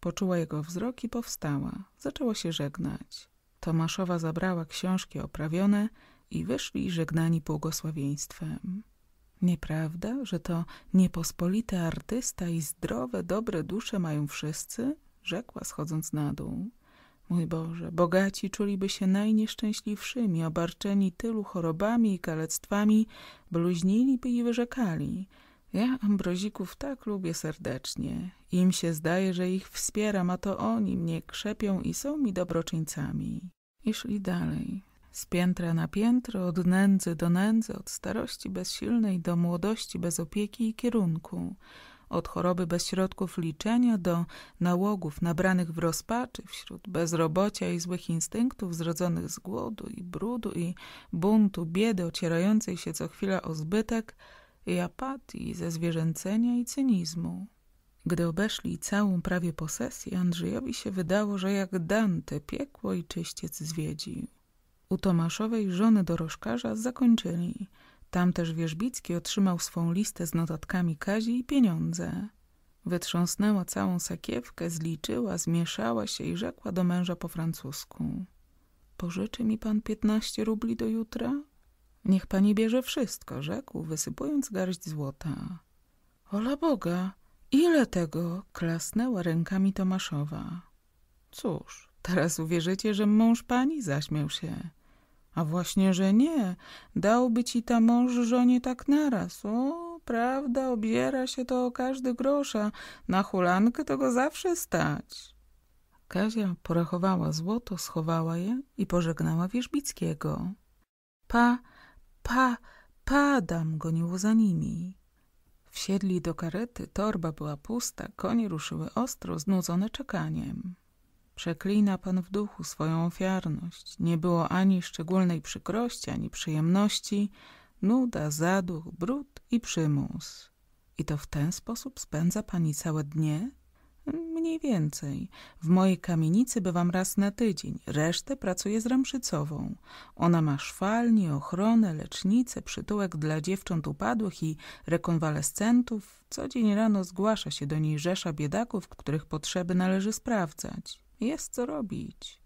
Poczuła jego wzrok i powstała. Zaczęła się żegnać. Tomaszowa zabrała książki oprawione i wyszli żegnani błogosławieństwem. Nieprawda, że to niepospolity artysta i zdrowe, dobre dusze mają wszyscy? Rzekła schodząc na dół. Mój Boże, bogaci czuliby się najnieszczęśliwszymi, obarczeni tylu chorobami i kalectwami, bluźniliby i wyrzekali – ja ambrozików tak lubię serdecznie. Im się zdaje, że ich wspieram, a to oni mnie krzepią i są mi dobroczyńcami. I szli dalej. Z piętra na piętro, od nędzy do nędzy, od starości bezsilnej do młodości bez opieki i kierunku, od choroby bez środków liczenia do nałogów nabranych w rozpaczy, wśród bezrobocia i złych instynktów zrodzonych z głodu i brudu i buntu, biedy ocierającej się co chwila o zbytek – i apatii, zwierzęcenia i cynizmu. Gdy obeszli całą prawie posesję, Andrzejowi się wydało, że jak Dante piekło i czyściec zwiedził. U Tomaszowej żony dorożkarza zakończyli. Tam też Wierzbicki otrzymał swą listę z notatkami Kazi i pieniądze. Wytrząsnęła całą sakiewkę, zliczyła, zmieszała się i rzekła do męża po francusku. Pożyczy mi pan piętnaście rubli do jutra? Niech pani bierze wszystko, rzekł, wysypując garść złota. Ola Boga, ile tego? Klasnęła rękami Tomaszowa. Cóż, teraz uwierzycie, że mąż pani? Zaśmiał się. A właśnie, że nie. Dałby ci ta mąż żonie tak naraz. O, prawda, obiera się to o każdy grosza. Na hulankę to go zawsze stać. Kazia porachowała złoto, schowała je i pożegnała Wierzbickiego. Pa, Pa, padam! goniło za nimi. Wsiedli do karety, torba była pusta, konie ruszyły ostro, znudzone czekaniem. Przeklina pan w duchu swoją ofiarność. Nie było ani szczególnej przykrości, ani przyjemności, nuda, zaduch, brud i przymus. I to w ten sposób spędza pani całe dnie? Mniej więcej. W mojej kamienicy bywam raz na tydzień, resztę pracuję z Ramszycową. Ona ma szwalnię, ochronę, lecznicę, przytułek dla dziewcząt upadłych i rekonwalescentów. Co dzień rano zgłasza się do niej rzesza biedaków, których potrzeby należy sprawdzać. Jest co robić.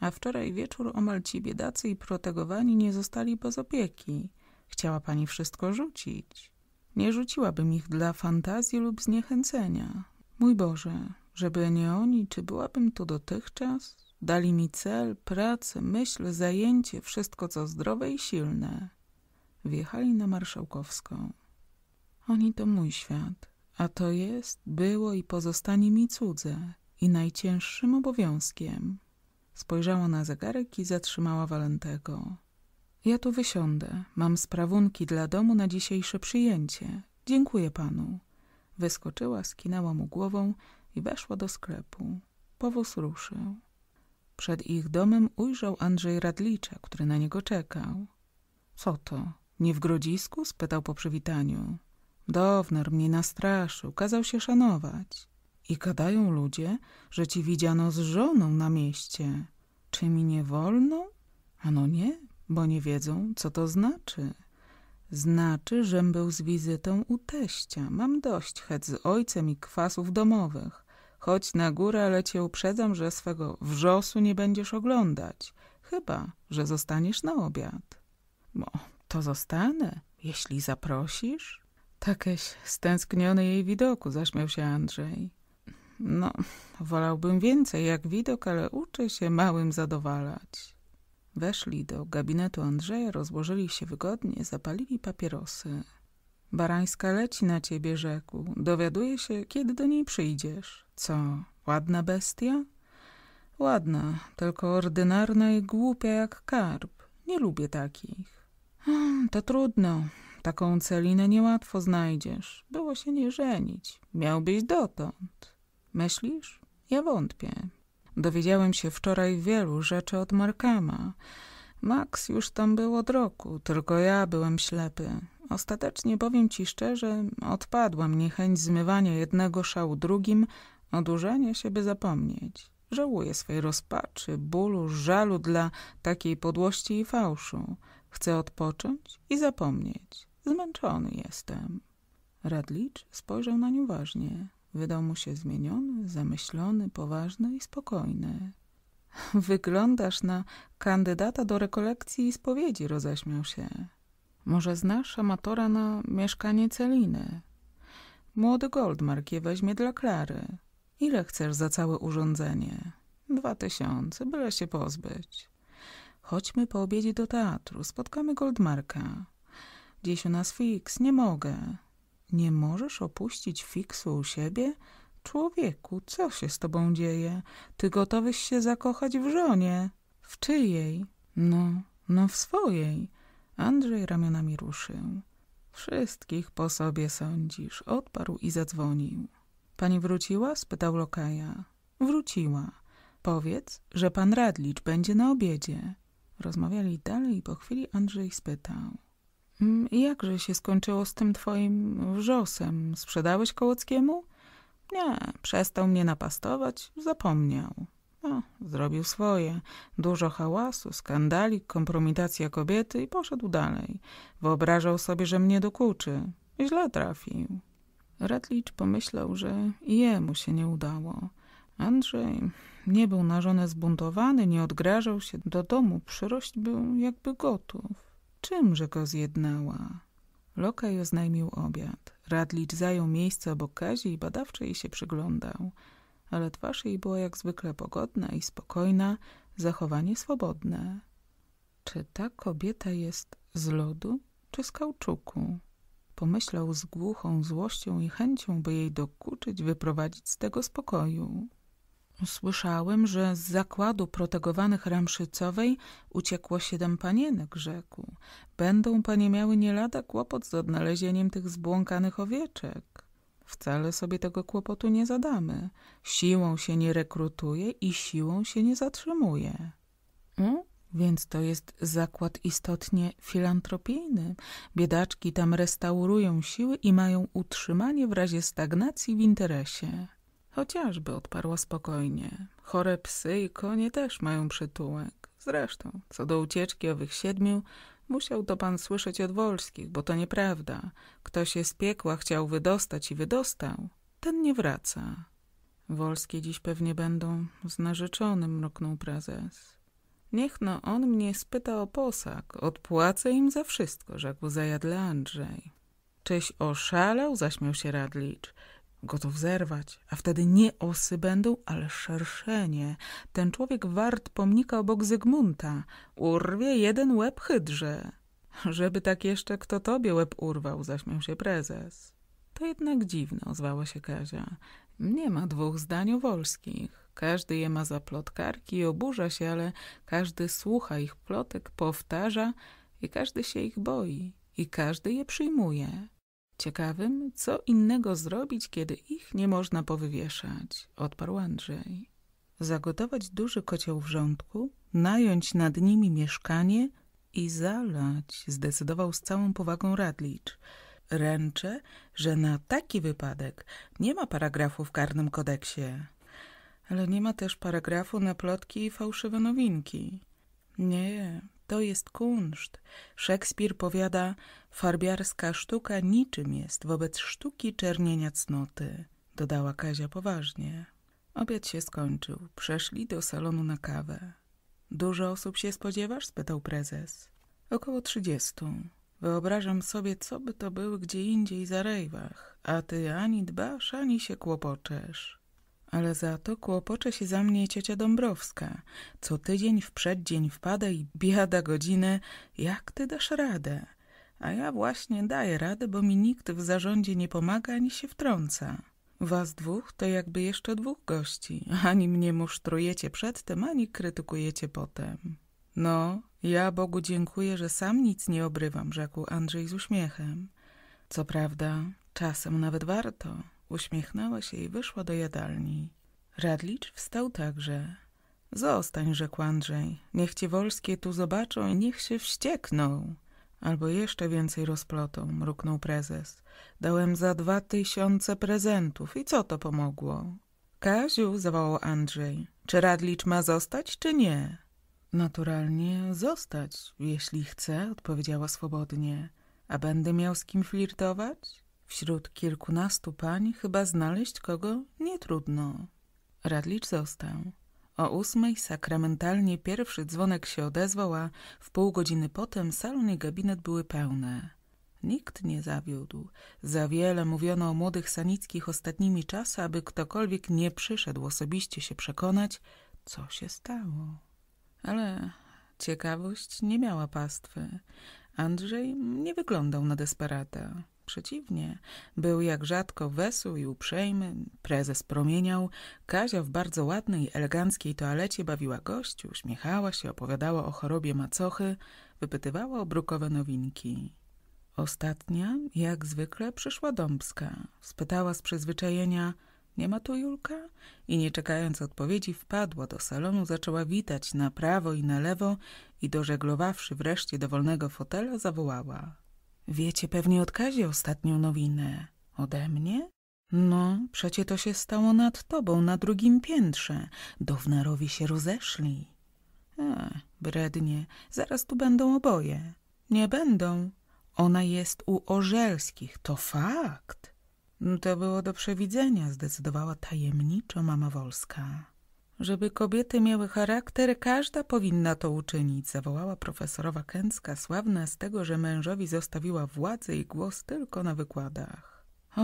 A wczoraj wieczór omal ci biedacy i protegowani nie zostali bez opieki. Chciała pani wszystko rzucić. Nie rzuciłabym ich dla fantazji lub zniechęcenia. Mój Boże, żeby nie oni, czy byłabym tu dotychczas? Dali mi cel, pracę, myśl, zajęcie, wszystko co zdrowe i silne. Wjechali na Marszałkowską. Oni to mój świat, a to jest, było i pozostanie mi cudze i najcięższym obowiązkiem. Spojrzała na zegarek i zatrzymała Walentego. Ja tu wysiądę. Mam sprawunki dla domu na dzisiejsze przyjęcie. Dziękuję panu. Wyskoczyła, skinęła mu głową i weszła do sklepu. Powóz ruszył. Przed ich domem ujrzał Andrzej Radlicza, który na niego czekał. Co to? Nie w grodzisku? spytał po przywitaniu. Downer mnie nastraszył, kazał się szanować. I gadają ludzie, że ci widziano z żoną na mieście. Czy mi nie wolno? Ano nie, bo nie wiedzą, co to znaczy. Znaczy, żem był z wizytą u teścia. Mam dość het z ojcem i kwasów domowych. Chodź na górę, ale cię uprzedzam, że swego wrzosu nie będziesz oglądać. Chyba, że zostaniesz na obiad. Bo to zostanę, jeśli zaprosisz. Takeś stęskniony jej widoku, zaśmiał się Andrzej. No, wolałbym więcej jak widok, ale uczę się małym zadowalać. Weszli do gabinetu Andrzeja, rozłożyli się wygodnie, zapalili papierosy. Barańska leci na ciebie, rzekł. Dowiaduje się, kiedy do niej przyjdziesz. Co, ładna bestia? Ładna, tylko ordynarna i głupia jak karp. Nie lubię takich. Hmm, to trudno. Taką celinę niełatwo znajdziesz. Było się nie żenić. Miał być dotąd. Myślisz? Ja wątpię. Dowiedziałem się wczoraj wielu rzeczy od Markama. Max już tam był od roku, tylko ja byłem ślepy. Ostatecznie powiem ci szczerze, odpadłam niechęć zmywania jednego szału drugim, odurzania się, by zapomnieć. Żałuję swej rozpaczy, bólu, żalu dla takiej podłości i fałszu. Chcę odpocząć i zapomnieć. Zmęczony jestem. Radlicz spojrzał na nią uważnie. Wydał mu się zmieniony, zamyślony, poważny i spokojny. Wyglądasz na kandydata do rekolekcji i spowiedzi, roześmiał się. Może znasz amatora na mieszkanie Celiny? Młody Goldmark je weźmie dla Klary. Ile chcesz za całe urządzenie? Dwa tysiące, byle się pozbyć. Chodźmy po obiedzie do teatru, spotkamy Goldmarka. Dziś u nas fix, nie mogę. Nie możesz opuścić fiksu u siebie? Człowieku, co się z tobą dzieje? Ty gotowyś się zakochać w żonie. W czyjej? No, no w swojej. Andrzej ramionami ruszył. Wszystkich po sobie sądzisz, odparł i zadzwonił. Pani wróciła? spytał lokaja. Wróciła. Powiedz, że pan Radlicz będzie na obiedzie. Rozmawiali dalej i po chwili Andrzej spytał. Mm, jakże się skończyło z tym twoim wrzosem? Sprzedałeś Kołockiemu? Nie, przestał mnie napastować, zapomniał. No, zrobił swoje. Dużo hałasu, skandali, kompromitacja kobiety i poszedł dalej. Wyobrażał sobie, że mnie dokuczy. Źle trafił. Radlicz pomyślał, że i jemu się nie udało. Andrzej nie był na żonę zbuntowany, nie odgrażał się. Do domu przyrość był jakby gotów. Czymże go zjednała? Lokaj oznajmił obiad. Radlicz zajął miejsce obok Kazi i badawczo jej się przyglądał. Ale twarz jej była jak zwykle pogodna i spokojna, zachowanie swobodne. Czy ta kobieta jest z lodu czy z kauczuku? Pomyślał z głuchą złością i chęcią, by jej dokuczyć, wyprowadzić z tego spokoju. Słyszałem, że z zakładu protegowanych Ramszycowej uciekło siedem panienek, rzekł. Będą panie miały nie lada kłopot z odnalezieniem tych zbłąkanych owieczek. Wcale sobie tego kłopotu nie zadamy. Siłą się nie rekrutuje i siłą się nie zatrzymuje. Hmm? Więc to jest zakład istotnie filantropijny. Biedaczki tam restaurują siły i mają utrzymanie w razie stagnacji w interesie. Chociażby odparła spokojnie. Chore psy i konie też mają przytułek. Zresztą, co do ucieczki owych siedmiu, musiał to pan słyszeć od Wolskich, bo to nieprawda. Kto się z piekła chciał wydostać i wydostał, ten nie wraca. Wolskie dziś pewnie będą z narzeczonym, mruknął prezes. Niech no on mnie spyta o posag. Odpłacę im za wszystko, rzekł zajadle Andrzej. Czyś oszalał? zaśmiał się Radlicz gotów zerwać, a wtedy nie osy będą, ale szerszenie. Ten człowiek wart pomnika obok Zygmunta. Urwie jeden łeb hydrze. Żeby tak jeszcze kto tobie łeb urwał, zaśmiał się prezes. To jednak dziwne, ozwała się Kazia. Nie ma dwóch zdań o Wolskich. Każdy je ma za plotkarki i oburza się, ale każdy słucha ich plotek, powtarza i każdy się ich boi i każdy je przyjmuje. Ciekawym, co innego zrobić, kiedy ich nie można powywieszać, odparł Andrzej. Zagotować duży kocioł wrzątku, nająć nad nimi mieszkanie i zalać, zdecydował z całą powagą Radlicz. Ręczę, że na taki wypadek nie ma paragrafu w karnym kodeksie. Ale nie ma też paragrafu na plotki i fałszywe nowinki. Nie, to jest kunszt. Szekspir powiada, farbiarska sztuka niczym jest wobec sztuki czernienia cnoty, dodała Kazia poważnie. Obiad się skończył. Przeszli do salonu na kawę. Dużo osób się spodziewasz? spytał prezes. Około trzydziestu. Wyobrażam sobie, co by to były gdzie indziej za rejwach, a ty ani dbasz, ani się kłopoczesz ale za to kłopocze się za mnie ciocia Dąbrowska. Co tydzień w przeddzień wpada i biada godzinę, jak ty dasz radę? A ja właśnie daję radę, bo mi nikt w zarządzie nie pomaga ani się wtrąca. Was dwóch to jakby jeszcze dwóch gości. Ani mnie musztrujecie przedtem, ani krytykujecie potem. No, ja Bogu dziękuję, że sam nic nie obrywam, rzekł Andrzej z uśmiechem. Co prawda, czasem nawet warto. Uśmiechnęła się i wyszła do jadalni. Radlicz wstał także. Zostań, rzekł Andrzej. Niech ci Wolskie tu zobaczą i niech się wściekną. Albo jeszcze więcej rozplotą, mruknął prezes. Dałem za dwa tysiące prezentów i co to pomogło? Kaziu, zawołał Andrzej, czy Radlicz ma zostać, czy nie? Naturalnie zostać, jeśli chce, odpowiedziała swobodnie. A będę miał z kim flirtować? Wśród kilkunastu pań chyba znaleźć kogo nie trudno. Radlicz został. O ósmej sakramentalnie pierwszy dzwonek się odezwał, a w pół godziny potem salon i gabinet były pełne. Nikt nie zawiódł. Za wiele mówiono o młodych Sanickich ostatnimi czasy, aby ktokolwiek nie przyszedł osobiście się przekonać, co się stało. Ale ciekawość nie miała pastwy. Andrzej nie wyglądał na desperata. Przeciwnie, był jak rzadko wesół i uprzejmy, prezes promieniał, Kazia w bardzo ładnej, eleganckiej toalecie bawiła gości, uśmiechała się, opowiadała o chorobie macochy, wypytywała o brukowe nowinki. Ostatnia, jak zwykle, przyszła Dąbska. Spytała z przyzwyczajenia, nie ma tu Julka? I nie czekając odpowiedzi, wpadła do salonu, zaczęła witać na prawo i na lewo i dożeglowawszy wreszcie do wolnego fotela, zawołała. Wiecie pewnie od Kazi ostatnią nowinę. Ode mnie? No, przecie to się stało nad tobą, na drugim piętrze. Downarowi się rozeszli. E, brednie, zaraz tu będą oboje. Nie będą. Ona jest u Orzelskich, to fakt. To było do przewidzenia, zdecydowała tajemniczo mama Wolska. Żeby kobiety miały charakter, każda powinna to uczynić, zawołała profesorowa Kęcka, sławna z tego, że mężowi zostawiła władzę i głos tylko na wykładach. O,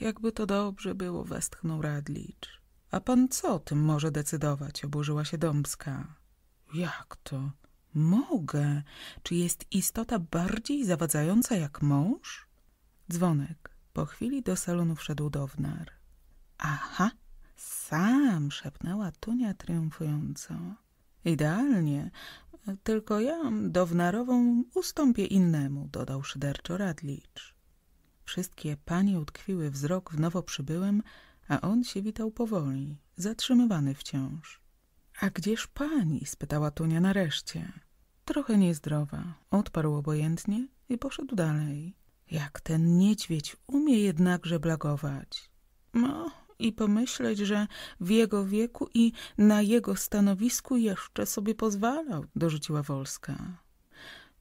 jakby to dobrze było, westchnął Radlicz. A pan co o tym może decydować? Oburzyła się Dąbska. Jak to? Mogę. Czy jest istota bardziej zawadzająca jak mąż? Dzwonek. Po chwili do salonu wszedł Downar. Aha, sam, szepnęła Tunia triumfująco. Idealnie, tylko ja downarową ustąpię innemu, dodał szyderczo Radlicz. Wszystkie panie utkwiły wzrok w nowo przybyłym, a on się witał powoli, zatrzymywany wciąż. A gdzież pani? spytała Tunia nareszcie. Trochę niezdrowa, odparł obojętnie i poszedł dalej. Jak ten niedźwiedź umie jednakże blagować. No, i pomyśleć, że w jego wieku i na jego stanowisku jeszcze sobie pozwalał, dorzuciła Wolska.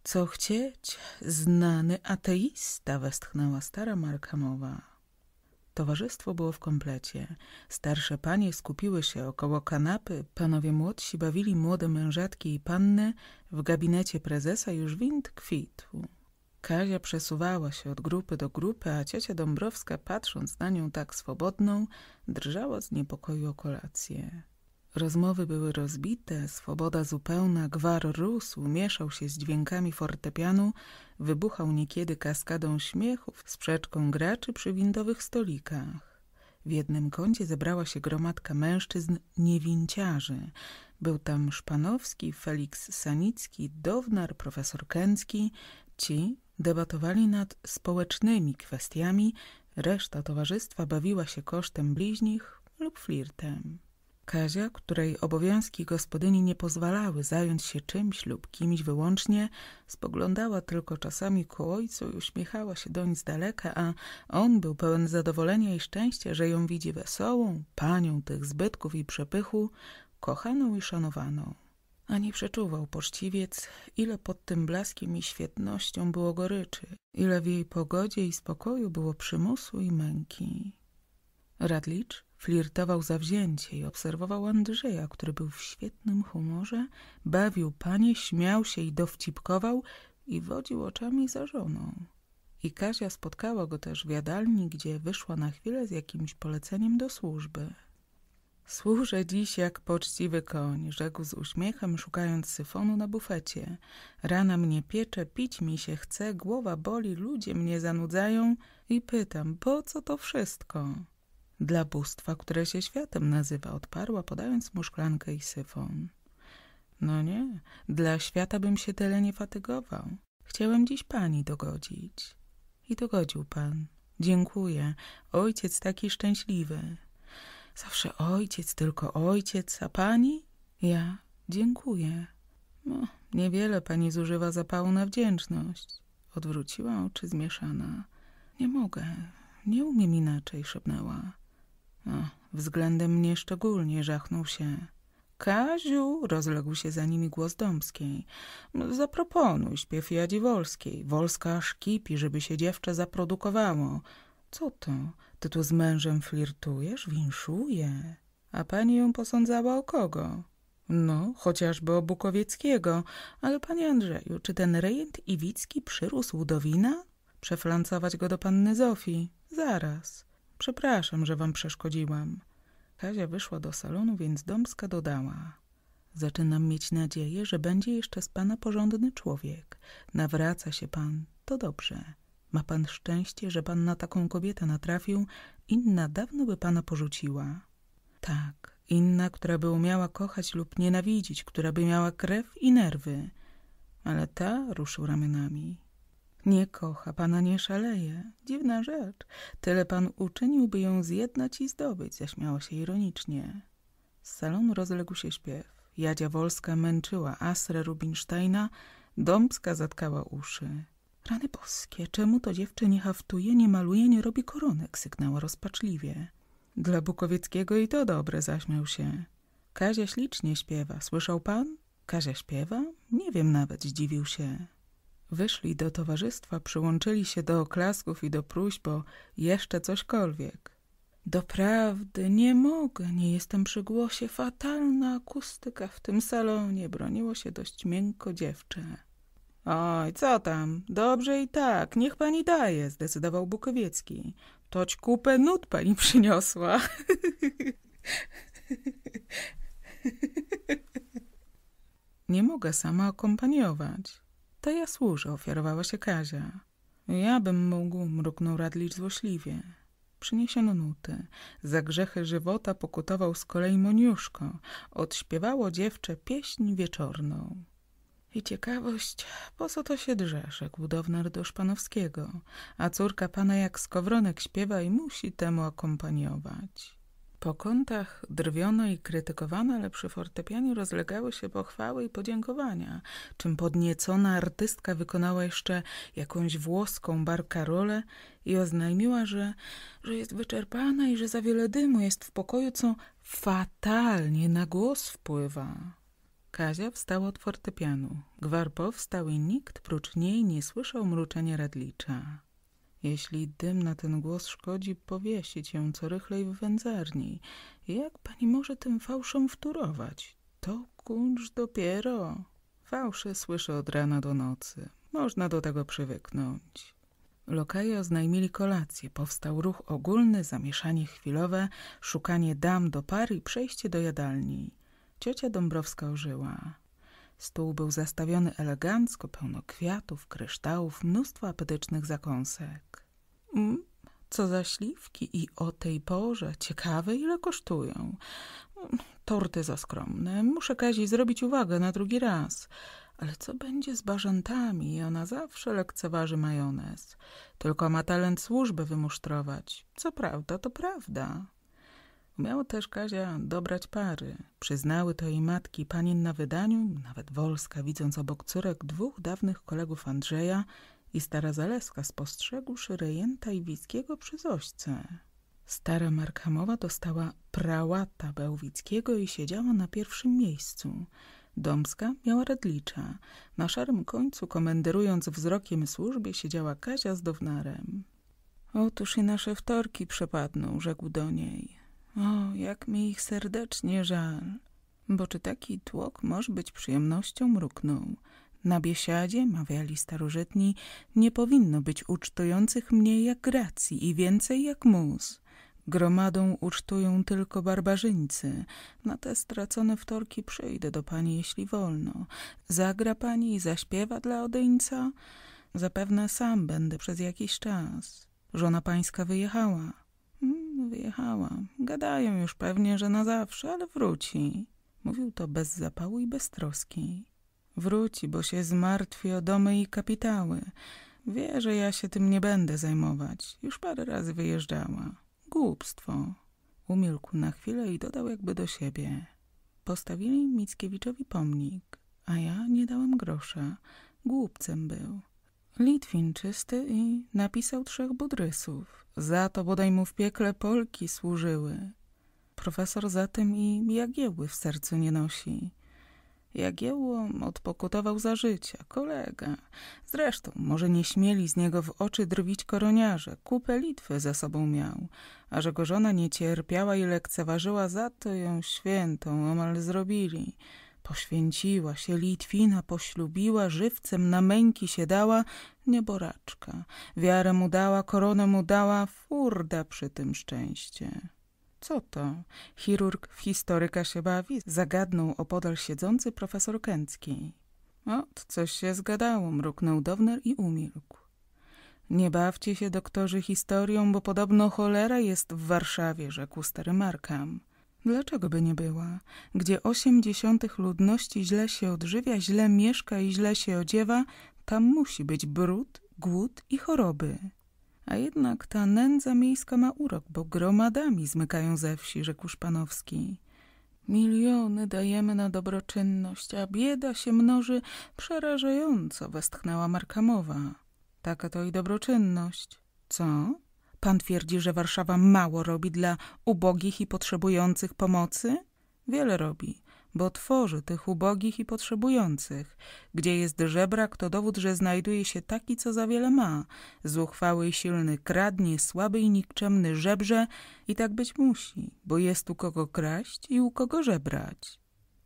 Co chcieć, znany ateista, westchnęła stara Markamowa. Towarzystwo było w komplecie. Starsze panie skupiły się około kanapy, panowie młodsi bawili młode mężatki i panny, w gabinecie prezesa już wind kwitł. Kasia przesuwała się od grupy do grupy, a ciocia Dąbrowska, patrząc na nią tak swobodną, drżała z niepokoju o kolację. Rozmowy były rozbite, swoboda zupełna, gwar rósł, mieszał się z dźwiękami fortepianu, wybuchał niekiedy kaskadą śmiechów, sprzeczką graczy przy windowych stolikach. W jednym kącie zebrała się gromadka mężczyzn niewinciarzy. Był tam Szpanowski, Felix Sanicki, Downar, profesor Kęcki. Ci debatowali nad społecznymi kwestiami, reszta towarzystwa bawiła się kosztem bliźnich lub flirtem. Kazia, której obowiązki gospodyni nie pozwalały zająć się czymś lub kimś wyłącznie, spoglądała tylko czasami ku ojcu i uśmiechała się doń z daleka, a on był pełen zadowolenia i szczęścia, że ją widzi wesołą, panią tych zbytków i przepychu, kochaną i szanowaną. Ani przeczuwał poczciwiec, ile pod tym blaskiem i świetnością było goryczy, ile w jej pogodzie i spokoju było przymusu i męki. Radlicz flirtował zawzięcie i obserwował Andrzeja, który był w świetnym humorze, bawił panie, śmiał się i dowcipkował i wodził oczami za żoną. I Kasia spotkała go też w jadalni, gdzie wyszła na chwilę z jakimś poleceniem do służby. Służę dziś jak poczciwy koń, rzekł z uśmiechem, szukając syfonu na bufecie. Rana mnie piecze, pić mi się chce, głowa boli, ludzie mnie zanudzają i pytam, po co to wszystko? Dla bóstwa, które się światem nazywa, odparła, podając mu szklankę i syfon. No nie, dla świata bym się tyle nie fatygował. Chciałem dziś pani dogodzić. I dogodził pan. Dziękuję, ojciec taki szczęśliwy. Zawsze ojciec, tylko ojciec, a pani? Ja dziękuję. No, niewiele pani zużywa zapału na wdzięczność. Odwróciła oczy zmieszana. Nie mogę, nie umiem inaczej, szepnęła. No, względem mnie szczególnie żachnął się. Kaziu, rozległ się za nimi głos Domskiej. Zaproponuj śpiew Jadzi Wolskiej. Wolska aż kipi, żeby się dziewczę zaprodukowało. Co to? Ty tu z mężem flirtujesz, winszuje. A pani ją posądzała o kogo? No, chociażby o Bukowieckiego. Ale panie Andrzeju, czy ten rejent Iwicki przyrósł do wina? Przeflancować go do panny Zofii. Zaraz. Przepraszam, że wam przeszkodziłam. Kazia wyszła do salonu, więc Domska dodała. Zaczynam mieć nadzieję, że będzie jeszcze z pana porządny człowiek. Nawraca się pan. To dobrze. Ma pan szczęście, że pan na taką kobietę natrafił, inna dawno by pana porzuciła. Tak, inna, która by umiała kochać lub nienawidzić, która by miała krew i nerwy. Ale ta ruszył ramionami. Nie kocha, pana nie szaleje. Dziwna rzecz. Tyle pan uczyniłby by ją zjednać i zdobyć, zaśmiało się ironicznie. Z salonu rozległ się śpiew. Jadzia Wolska męczyła Asrę Rubinsteina, Dąbska zatkała uszy. Rany boskie, czemu to dziewczę nie haftuje, nie maluje, nie robi koronek? Sygnała rozpaczliwie. Dla Bukowieckiego i to dobre, zaśmiał się. Kazia ślicznie śpiewa. Słyszał pan? Kazia śpiewa? Nie wiem nawet, zdziwił się. Wyszli do towarzystwa, przyłączyli się do oklasków i do próśb o jeszcze cośkolwiek. Doprawdy nie mogę, nie jestem przy głosie. Fatalna akustyka w tym salonie, broniło się dość miękko dziewczę. Oj, co tam, dobrze i tak, niech pani daje, zdecydował Bukowiecki. Toć kupę nut pani przyniosła. Nie mogę sama akompaniować. To ja służę, ofiarowała się Kazia. Ja bym mógł, mruknął Radlicz złośliwie. Przyniesiono nuty. Za grzechy żywota pokutował z kolei Moniuszko. Odśpiewało dziewczę pieśń wieczorną. I ciekawość, po co to się drze, rzekł downar do Szpanowskiego, a córka pana jak skowronek śpiewa i musi temu akompaniować. Po kątach drwiono i krytykowano, ale przy fortepianie rozlegały się pochwały i podziękowania, czym podniecona artystka wykonała jeszcze jakąś włoską barkarolę i oznajmiła, że, że jest wyczerpana i że za wiele dymu jest w pokoju, co fatalnie na głos wpływa. Kazia wstała od fortepianu. Gwar powstał i nikt prócz niej nie słyszał mruczenia radlicza. Jeśli dym na ten głos szkodzi, powiesi cię co rychlej w wędzarni. Jak pani może tym fałszom wtórować? To kuncz dopiero. Fałsze słyszę od rana do nocy. Można do tego przywyknąć. Lokaje oznajmili kolację. Powstał ruch ogólny, zamieszanie chwilowe, szukanie dam do par i przejście do jadalni. Ciocia Dąbrowska ożyła. Stół był zastawiony elegancko, pełno kwiatów, kryształów, mnóstwo apetycznych zakąsek. Mm, co za śliwki i o tej porze. Ciekawe, ile kosztują. Mm, torty za skromne. Muszę Kazi zrobić uwagę na drugi raz. Ale co będzie z bażantami? Ona zawsze lekceważy majonez. Tylko ma talent służby wymusztrować. Co prawda, to prawda. Miała też Kazia dobrać pary. Przyznały to jej matki, panin na wydaniu, nawet Wolska, widząc obok córek dwóch dawnych kolegów Andrzeja i stara Zaleska, spostrzegłszy rejenta i Wickiego przy Zośce. Stara Markhamowa dostała prałata Bełwickiego i siedziała na pierwszym miejscu. Domska miała radlicza. Na szarym końcu, komenderując wzrokiem służbie, siedziała Kazia z Downarem. Otóż i nasze wtorki przepadną, rzekł do niej. O, jak mi ich serdecznie żal. Bo czy taki tłok może być przyjemnością? mrukną? Na biesiadzie, mawiali starożytni, nie powinno być ucztujących mnie jak racji i więcej jak mus. Gromadą ucztują tylko barbarzyńcy. Na te stracone wtorki przyjdę do pani, jeśli wolno. Zagra pani i zaśpiewa dla odeńca? Zapewne sam będę przez jakiś czas. Żona pańska wyjechała. No, Wyjechała. Gadają już pewnie, że na zawsze, ale wróci. Mówił to bez zapału i bez troski. Wróci, bo się zmartwi o domy i kapitały. Wie, że ja się tym nie będę zajmować. Już parę razy wyjeżdżała. Głupstwo. Umilkł na chwilę i dodał jakby do siebie. Postawili Mickiewiczowi pomnik, a ja nie dałem grosza. Głupcem był. Litwin czysty i napisał trzech budrysów. Za to bodaj mu w piekle Polki służyły. Profesor zatem i Jagiełły w sercu nie nosi. Jagiełło odpokutował za życia, kolega. Zresztą, może nie śmieli z niego w oczy drwić koroniarze. Kupę Litwy za sobą miał. A że go żona nie cierpiała i lekceważyła, za to ją świętą omal zrobili. Poświęciła się Litwina, poślubiła, żywcem na męki się dała, nieboraczka. Wiarę mu dała, koronę mu dała, furda przy tym szczęście. Co to? Chirurg w historyka się bawi, zagadnął opodal siedzący profesor Kęcki. Ot, coś się zgadało, mruknął Downer i umilkł. Nie bawcie się, doktorzy, historią, bo podobno cholera jest w Warszawie, rzekł stary Markam. Dlaczego by nie była? Gdzie osiem dziesiątych ludności źle się odżywia, źle mieszka i źle się odziewa, tam musi być brud, głód i choroby. A jednak ta nędza miejska ma urok, bo gromadami zmykają ze wsi, rzekł Szpanowski. Miliony dajemy na dobroczynność, a bieda się mnoży przerażająco, westchnęła Markamowa. Taka to i dobroczynność. Co? Pan twierdzi, że Warszawa mało robi dla ubogich i potrzebujących pomocy? Wiele robi, bo tworzy tych ubogich i potrzebujących. Gdzie jest żebrak, to dowód, że znajduje się taki, co za wiele ma. Zuchwały i silny kradnie, słaby i nikczemny żebrze i tak być musi, bo jest u kogo kraść i u kogo żebrać.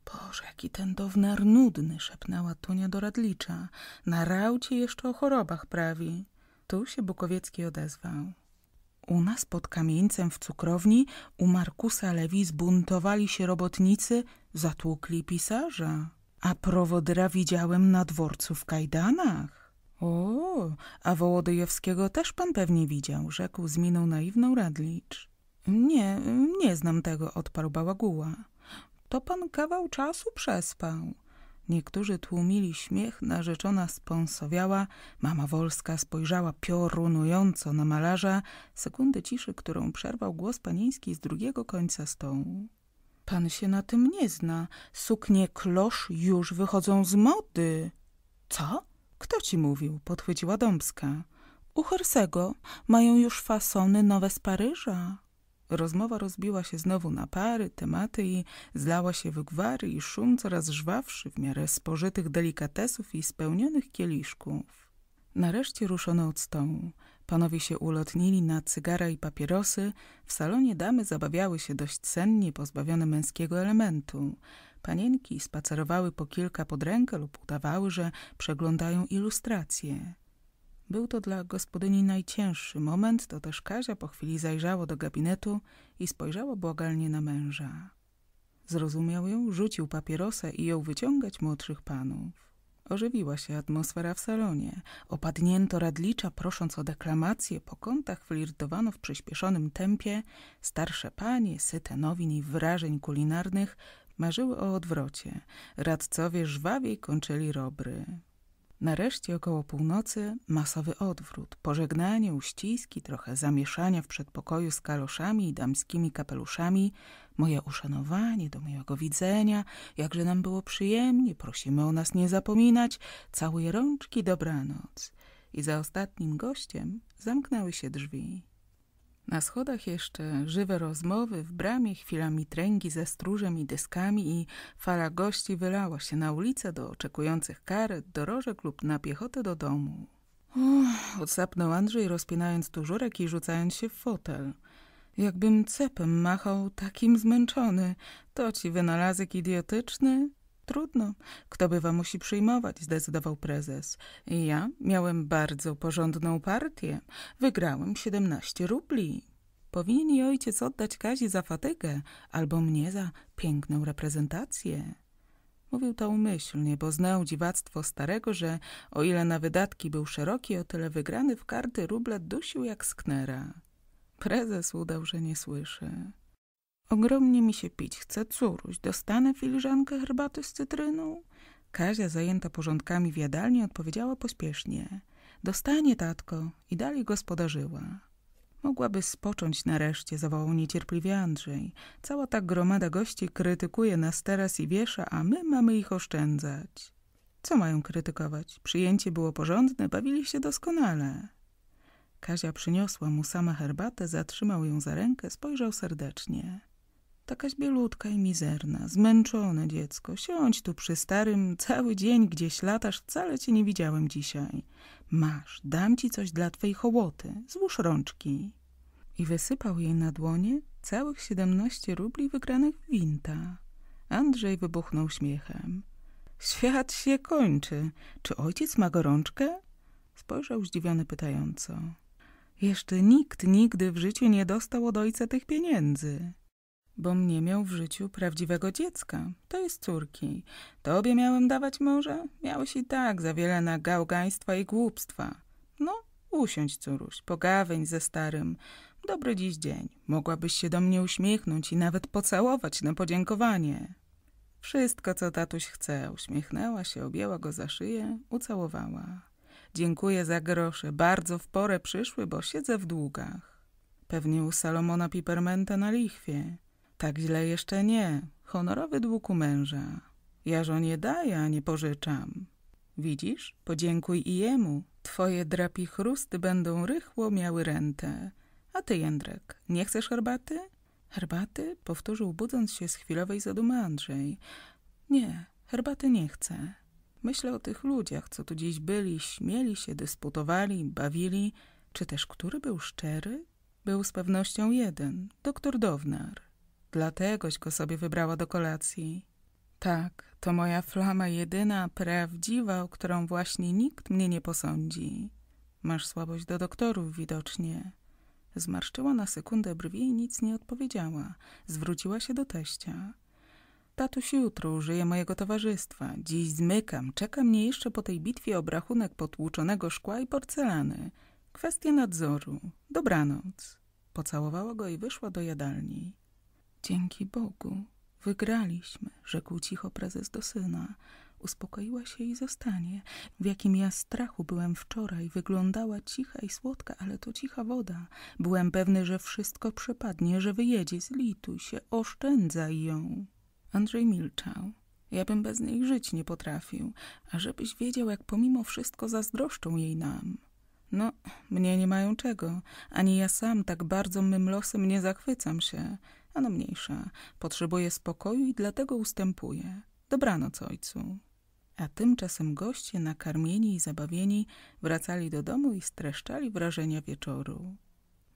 Boże, jaki ten downar nudny, szepnęła Tunia do Radlicza. Na raucie jeszcze o chorobach prawi. Tu się Bukowiecki odezwał. U nas pod kamieńcem w cukrowni u Markusa Lewi zbuntowali się robotnicy, zatłukli pisarza. A prowodera widziałem na dworcu w kajdanach. O, a Wołodyjowskiego też pan pewnie widział, rzekł z miną naiwną Radlicz. Nie, nie znam tego, odparł Bałaguła. To pan kawał czasu przespał. Niektórzy tłumili śmiech, narzeczona sponsowiała, mama Wolska spojrzała piorunująco na malarza, sekundę ciszy, którą przerwał głos panieński z drugiego końca stołu. Pan się na tym nie zna. Suknie klosz już wychodzą z mody. Co? Kto ci mówił? Podchwyciła Dąbska. U Hersego mają już fasony nowe z Paryża. Rozmowa rozbiła się znowu na pary, tematy i zlała się w gwary i szum coraz żwawszy w miarę spożytych delikatesów i spełnionych kieliszków. Nareszcie ruszono od stołu. Panowie się ulotnili na cygara i papierosy. W salonie damy zabawiały się dość sennie, pozbawione męskiego elementu. Panienki spacerowały po kilka pod rękę lub udawały, że przeglądają ilustracje. Był to dla gospodyni najcięższy moment, to też Kazia po chwili zajrzała do gabinetu i spojrzała błagalnie na męża. Zrozumiał ją, rzucił papierosa i ją wyciągać młodszych panów. Ożywiła się atmosfera w salonie. Opadnięto radlicza, prosząc o deklamację, po kątach flirtowano w przyspieszonym tempie. Starsze panie, syte nowin i wrażeń kulinarnych, marzyły o odwrocie. Radcowie żwawiej kończyli robry. Nareszcie około północy masowy odwrót, pożegnanie, uściski, trochę zamieszania w przedpokoju z kaloszami i damskimi kapeluszami, moje uszanowanie do mojego widzenia, jakże nam było przyjemnie, prosimy o nas nie zapominać, całe rączki, dobranoc. I za ostatnim gościem zamknęły się drzwi. Na schodach jeszcze żywe rozmowy, w bramie chwilami tręgi ze stróżem i dyskami i fala gości wylała się na ulicę do oczekujących karet, dorożek lub na piechotę do domu. Uff, odsapnął Andrzej, rozpinając tużurek i rzucając się w fotel. Jakbym cepem machał, takim zmęczony. To ci wynalazek idiotyczny? Trudno. Kto bywa, musi przyjmować, zdecydował prezes. ja miałem bardzo porządną partię. Wygrałem 17 rubli. Powinien jej ojciec oddać Kazi za fatygę, albo mnie za piękną reprezentację. Mówił to umyślnie, bo znał dziwactwo starego, że o ile na wydatki był szeroki, o tyle wygrany w karty ruble dusił jak sknera. Prezes udał, że nie słyszy. Ogromnie mi się pić chce, córuś, dostanę filiżankę herbaty z cytryną? Kazia, zajęta porządkami w jadalni, odpowiedziała pośpiesznie. Dostanie, tatko, i dalej gospodarzyła. Mogłaby spocząć nareszcie, zawołał niecierpliwie Andrzej. Cała ta gromada gości krytykuje nas teraz i wiesza, a my mamy ich oszczędzać. Co mają krytykować? Przyjęcie było porządne, bawili się doskonale. Kazia przyniosła mu sama herbatę, zatrzymał ją za rękę, spojrzał serdecznie. Takaś bielutka i mizerna, zmęczone dziecko. Siądź tu przy starym, cały dzień gdzieś latasz, wcale cię nie widziałem dzisiaj. Masz, dam ci coś dla twojej hołoty, złóż rączki. I wysypał jej na dłonie całych siedemnaście rubli wygranych w winta. Andrzej wybuchnął śmiechem. Świat się kończy. Czy ojciec ma gorączkę? Spojrzał zdziwiony pytająco. Jeszcze nikt nigdy w życiu nie dostał od ojca tych pieniędzy bom nie miał w życiu prawdziwego dziecka. To jest córki. Tobie miałem dawać może? Miałeś i tak za wiele gałgaństwa i głupstwa. No, usiądź, córuś, pogawędź ze starym. Dobry dziś dzień. Mogłabyś się do mnie uśmiechnąć i nawet pocałować na podziękowanie. Wszystko, co tatuś chce. Uśmiechnęła się, objęła go za szyję, ucałowała. Dziękuję za grosze. Bardzo w porę przyszły, bo siedzę w długach. Pewnie u Salomona Pipermenta na lichwie. Tak źle jeszcze nie. Honorowy dług u męża. Ja żonie daję, a nie pożyczam. Widzisz? Podziękuj i jemu. Twoje drapi chrusty będą rychło miały rentę. A ty, Jędrek, nie chcesz herbaty? Herbaty? Powtórzył budząc się z chwilowej zadumy Andrzej. Nie, herbaty nie chcę. Myślę o tych ludziach, co tu dziś byli, śmieli się, dysputowali, bawili. Czy też który był szczery? Był z pewnością jeden, doktor Downar. Dlategoś go sobie wybrała do kolacji. Tak, to moja flama jedyna, prawdziwa, o którą właśnie nikt mnie nie posądzi. Masz słabość do doktorów widocznie. Zmarszczyła na sekundę brwi i nic nie odpowiedziała. Zwróciła się do teścia. Tatuś jutro użyje mojego towarzystwa. Dziś zmykam. Czeka mnie jeszcze po tej bitwie obrachunek potłuczonego szkła i porcelany. Kwestia nadzoru. Dobranoc. Pocałowała go i wyszła do jadalni. Dzięki Bogu, wygraliśmy, rzekł cicho prezes do syna. Uspokoiła się i zostanie. W jakim ja strachu byłem wczoraj. Wyglądała cicha i słodka, ale to cicha woda. Byłem pewny, że wszystko przepadnie, że wyjedzie. Zlituj się, oszczędzaj ją. Andrzej milczał. Ja bym bez niej żyć nie potrafił. A żebyś wiedział, jak pomimo wszystko zazdroszczą jej nam. No, mnie nie mają czego. Ani ja sam tak bardzo mym losem nie zachwycam się a no mniejsza. Potrzebuje spokoju i dlatego ustępuje. Dobranoc, ojcu. A tymczasem goście, nakarmieni i zabawieni, wracali do domu i streszczali wrażenia wieczoru.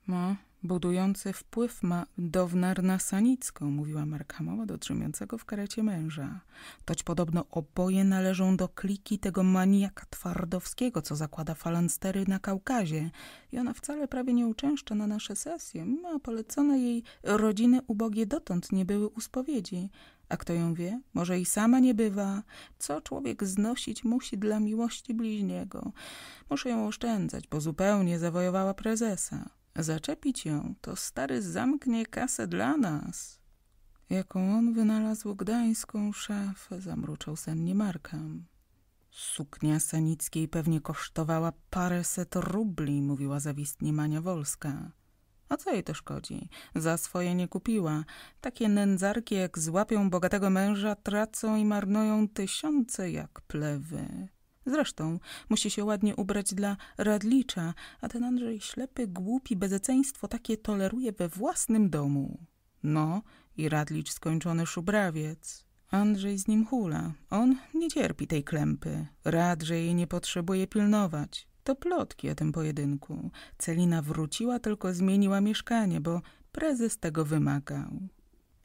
No, budujący wpływ ma Downar na Sanicką, mówiła Markhamowa do drzemiącego w karecie męża. Toć podobno oboje należą do kliki tego maniaka twardowskiego, co zakłada falanstery na Kaukazie. I ona wcale prawie nie uczęszcza na nasze sesje, a polecone jej rodziny ubogie dotąd nie były u spowiedzi. A kto ją wie, może i sama nie bywa. Co człowiek znosić musi dla miłości bliźniego? Muszę ją oszczędzać, bo zupełnie zawojowała prezesa. Zaczepić ją, to stary zamknie kasę dla nas. Jaką on wynalazł gdańską szafę, zamruczał sennie Markam. Suknia Sanickiej pewnie kosztowała paręset rubli, mówiła zawistnie Mania Wolska. A co jej to szkodzi? Za swoje nie kupiła. Takie nędzarki, jak złapią bogatego męża, tracą i marnują tysiące jak plewy. Zresztą musi się ładnie ubrać dla Radlicza, a ten Andrzej ślepy, głupi, bezeceństwo takie toleruje we własnym domu. No i Radlicz skończony szubrawiec. Andrzej z nim hula. On nie cierpi tej klępy. Rad, że jej nie potrzebuje pilnować. To plotki o tym pojedynku. Celina wróciła, tylko zmieniła mieszkanie, bo prezes tego wymagał.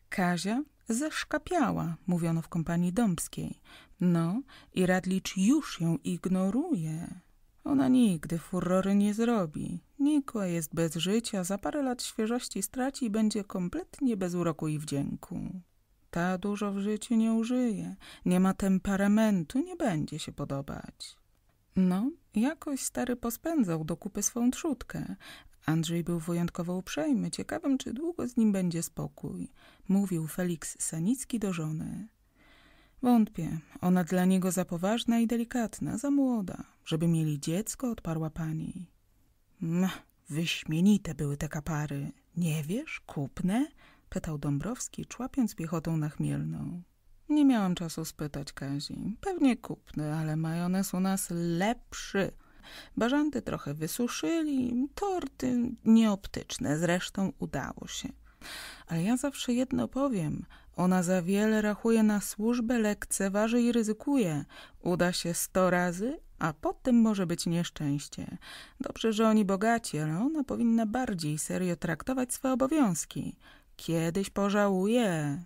Kazia Zeszkapiała, mówiono w kompanii domskiej. No i Radlicz już ją ignoruje. Ona nigdy furory nie zrobi. Nikła jest bez życia, za parę lat świeżości straci i będzie kompletnie bez uroku i wdzięku. Ta dużo w życiu nie użyje, nie ma temperamentu, nie będzie się podobać. No, jakoś stary pospędzał do kupy swą trzutkę, Andrzej był wyjątkowo uprzejmy, ciekawym, czy długo z nim będzie spokój, mówił Felix Sanicki do żony. Wątpię, ona dla niego za poważna i delikatna, za młoda. Żeby mieli dziecko, odparła pani. Mh, wyśmienite były te kapary. Nie wiesz, kupne? Pytał Dąbrowski, człapiąc piechotą na Chmielną. Nie miałam czasu spytać Kazi. Pewnie kupny, ale majonez u nas lepszy, Bażanty trochę wysuszyli, torty nieoptyczne, zresztą udało się. Ale ja zawsze jedno powiem. Ona za wiele rachuje na służbę, lekceważy i ryzykuje. Uda się sto razy, a potem może być nieszczęście. Dobrze, że oni bogaci, ale ona powinna bardziej serio traktować swe obowiązki. Kiedyś pożałuje.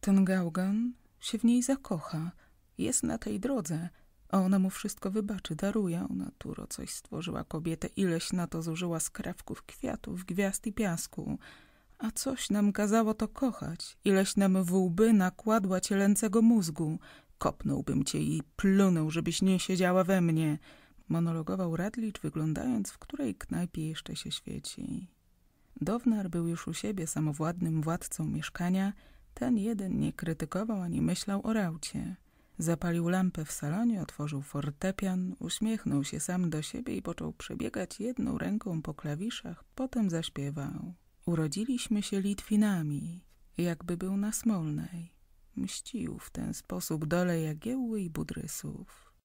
Ten gałgan się w niej zakocha. Jest na tej drodze. A ona mu wszystko wybaczy, daruje. Naturo coś stworzyła kobietę, ileś na to zużyła skrawków kwiatów, gwiazd i piasku. A coś nam kazało to kochać, ileś nam w łby nakładła cielęcego mózgu. Kopnąłbym cię i plunął, żebyś nie siedziała we mnie. Monologował Radlicz, wyglądając, w której knajpie jeszcze się świeci. Downar był już u siebie samowładnym władcą mieszkania. Ten jeden nie krytykował ani myślał o raucie. Zapalił lampę w salonie, otworzył fortepian, uśmiechnął się sam do siebie i począł przebiegać jedną ręką po klawiszach, potem zaśpiewał. Urodziliśmy się Litwinami, jakby był na Smolnej. Mścił w ten sposób dole Jagiełły i Budrysów.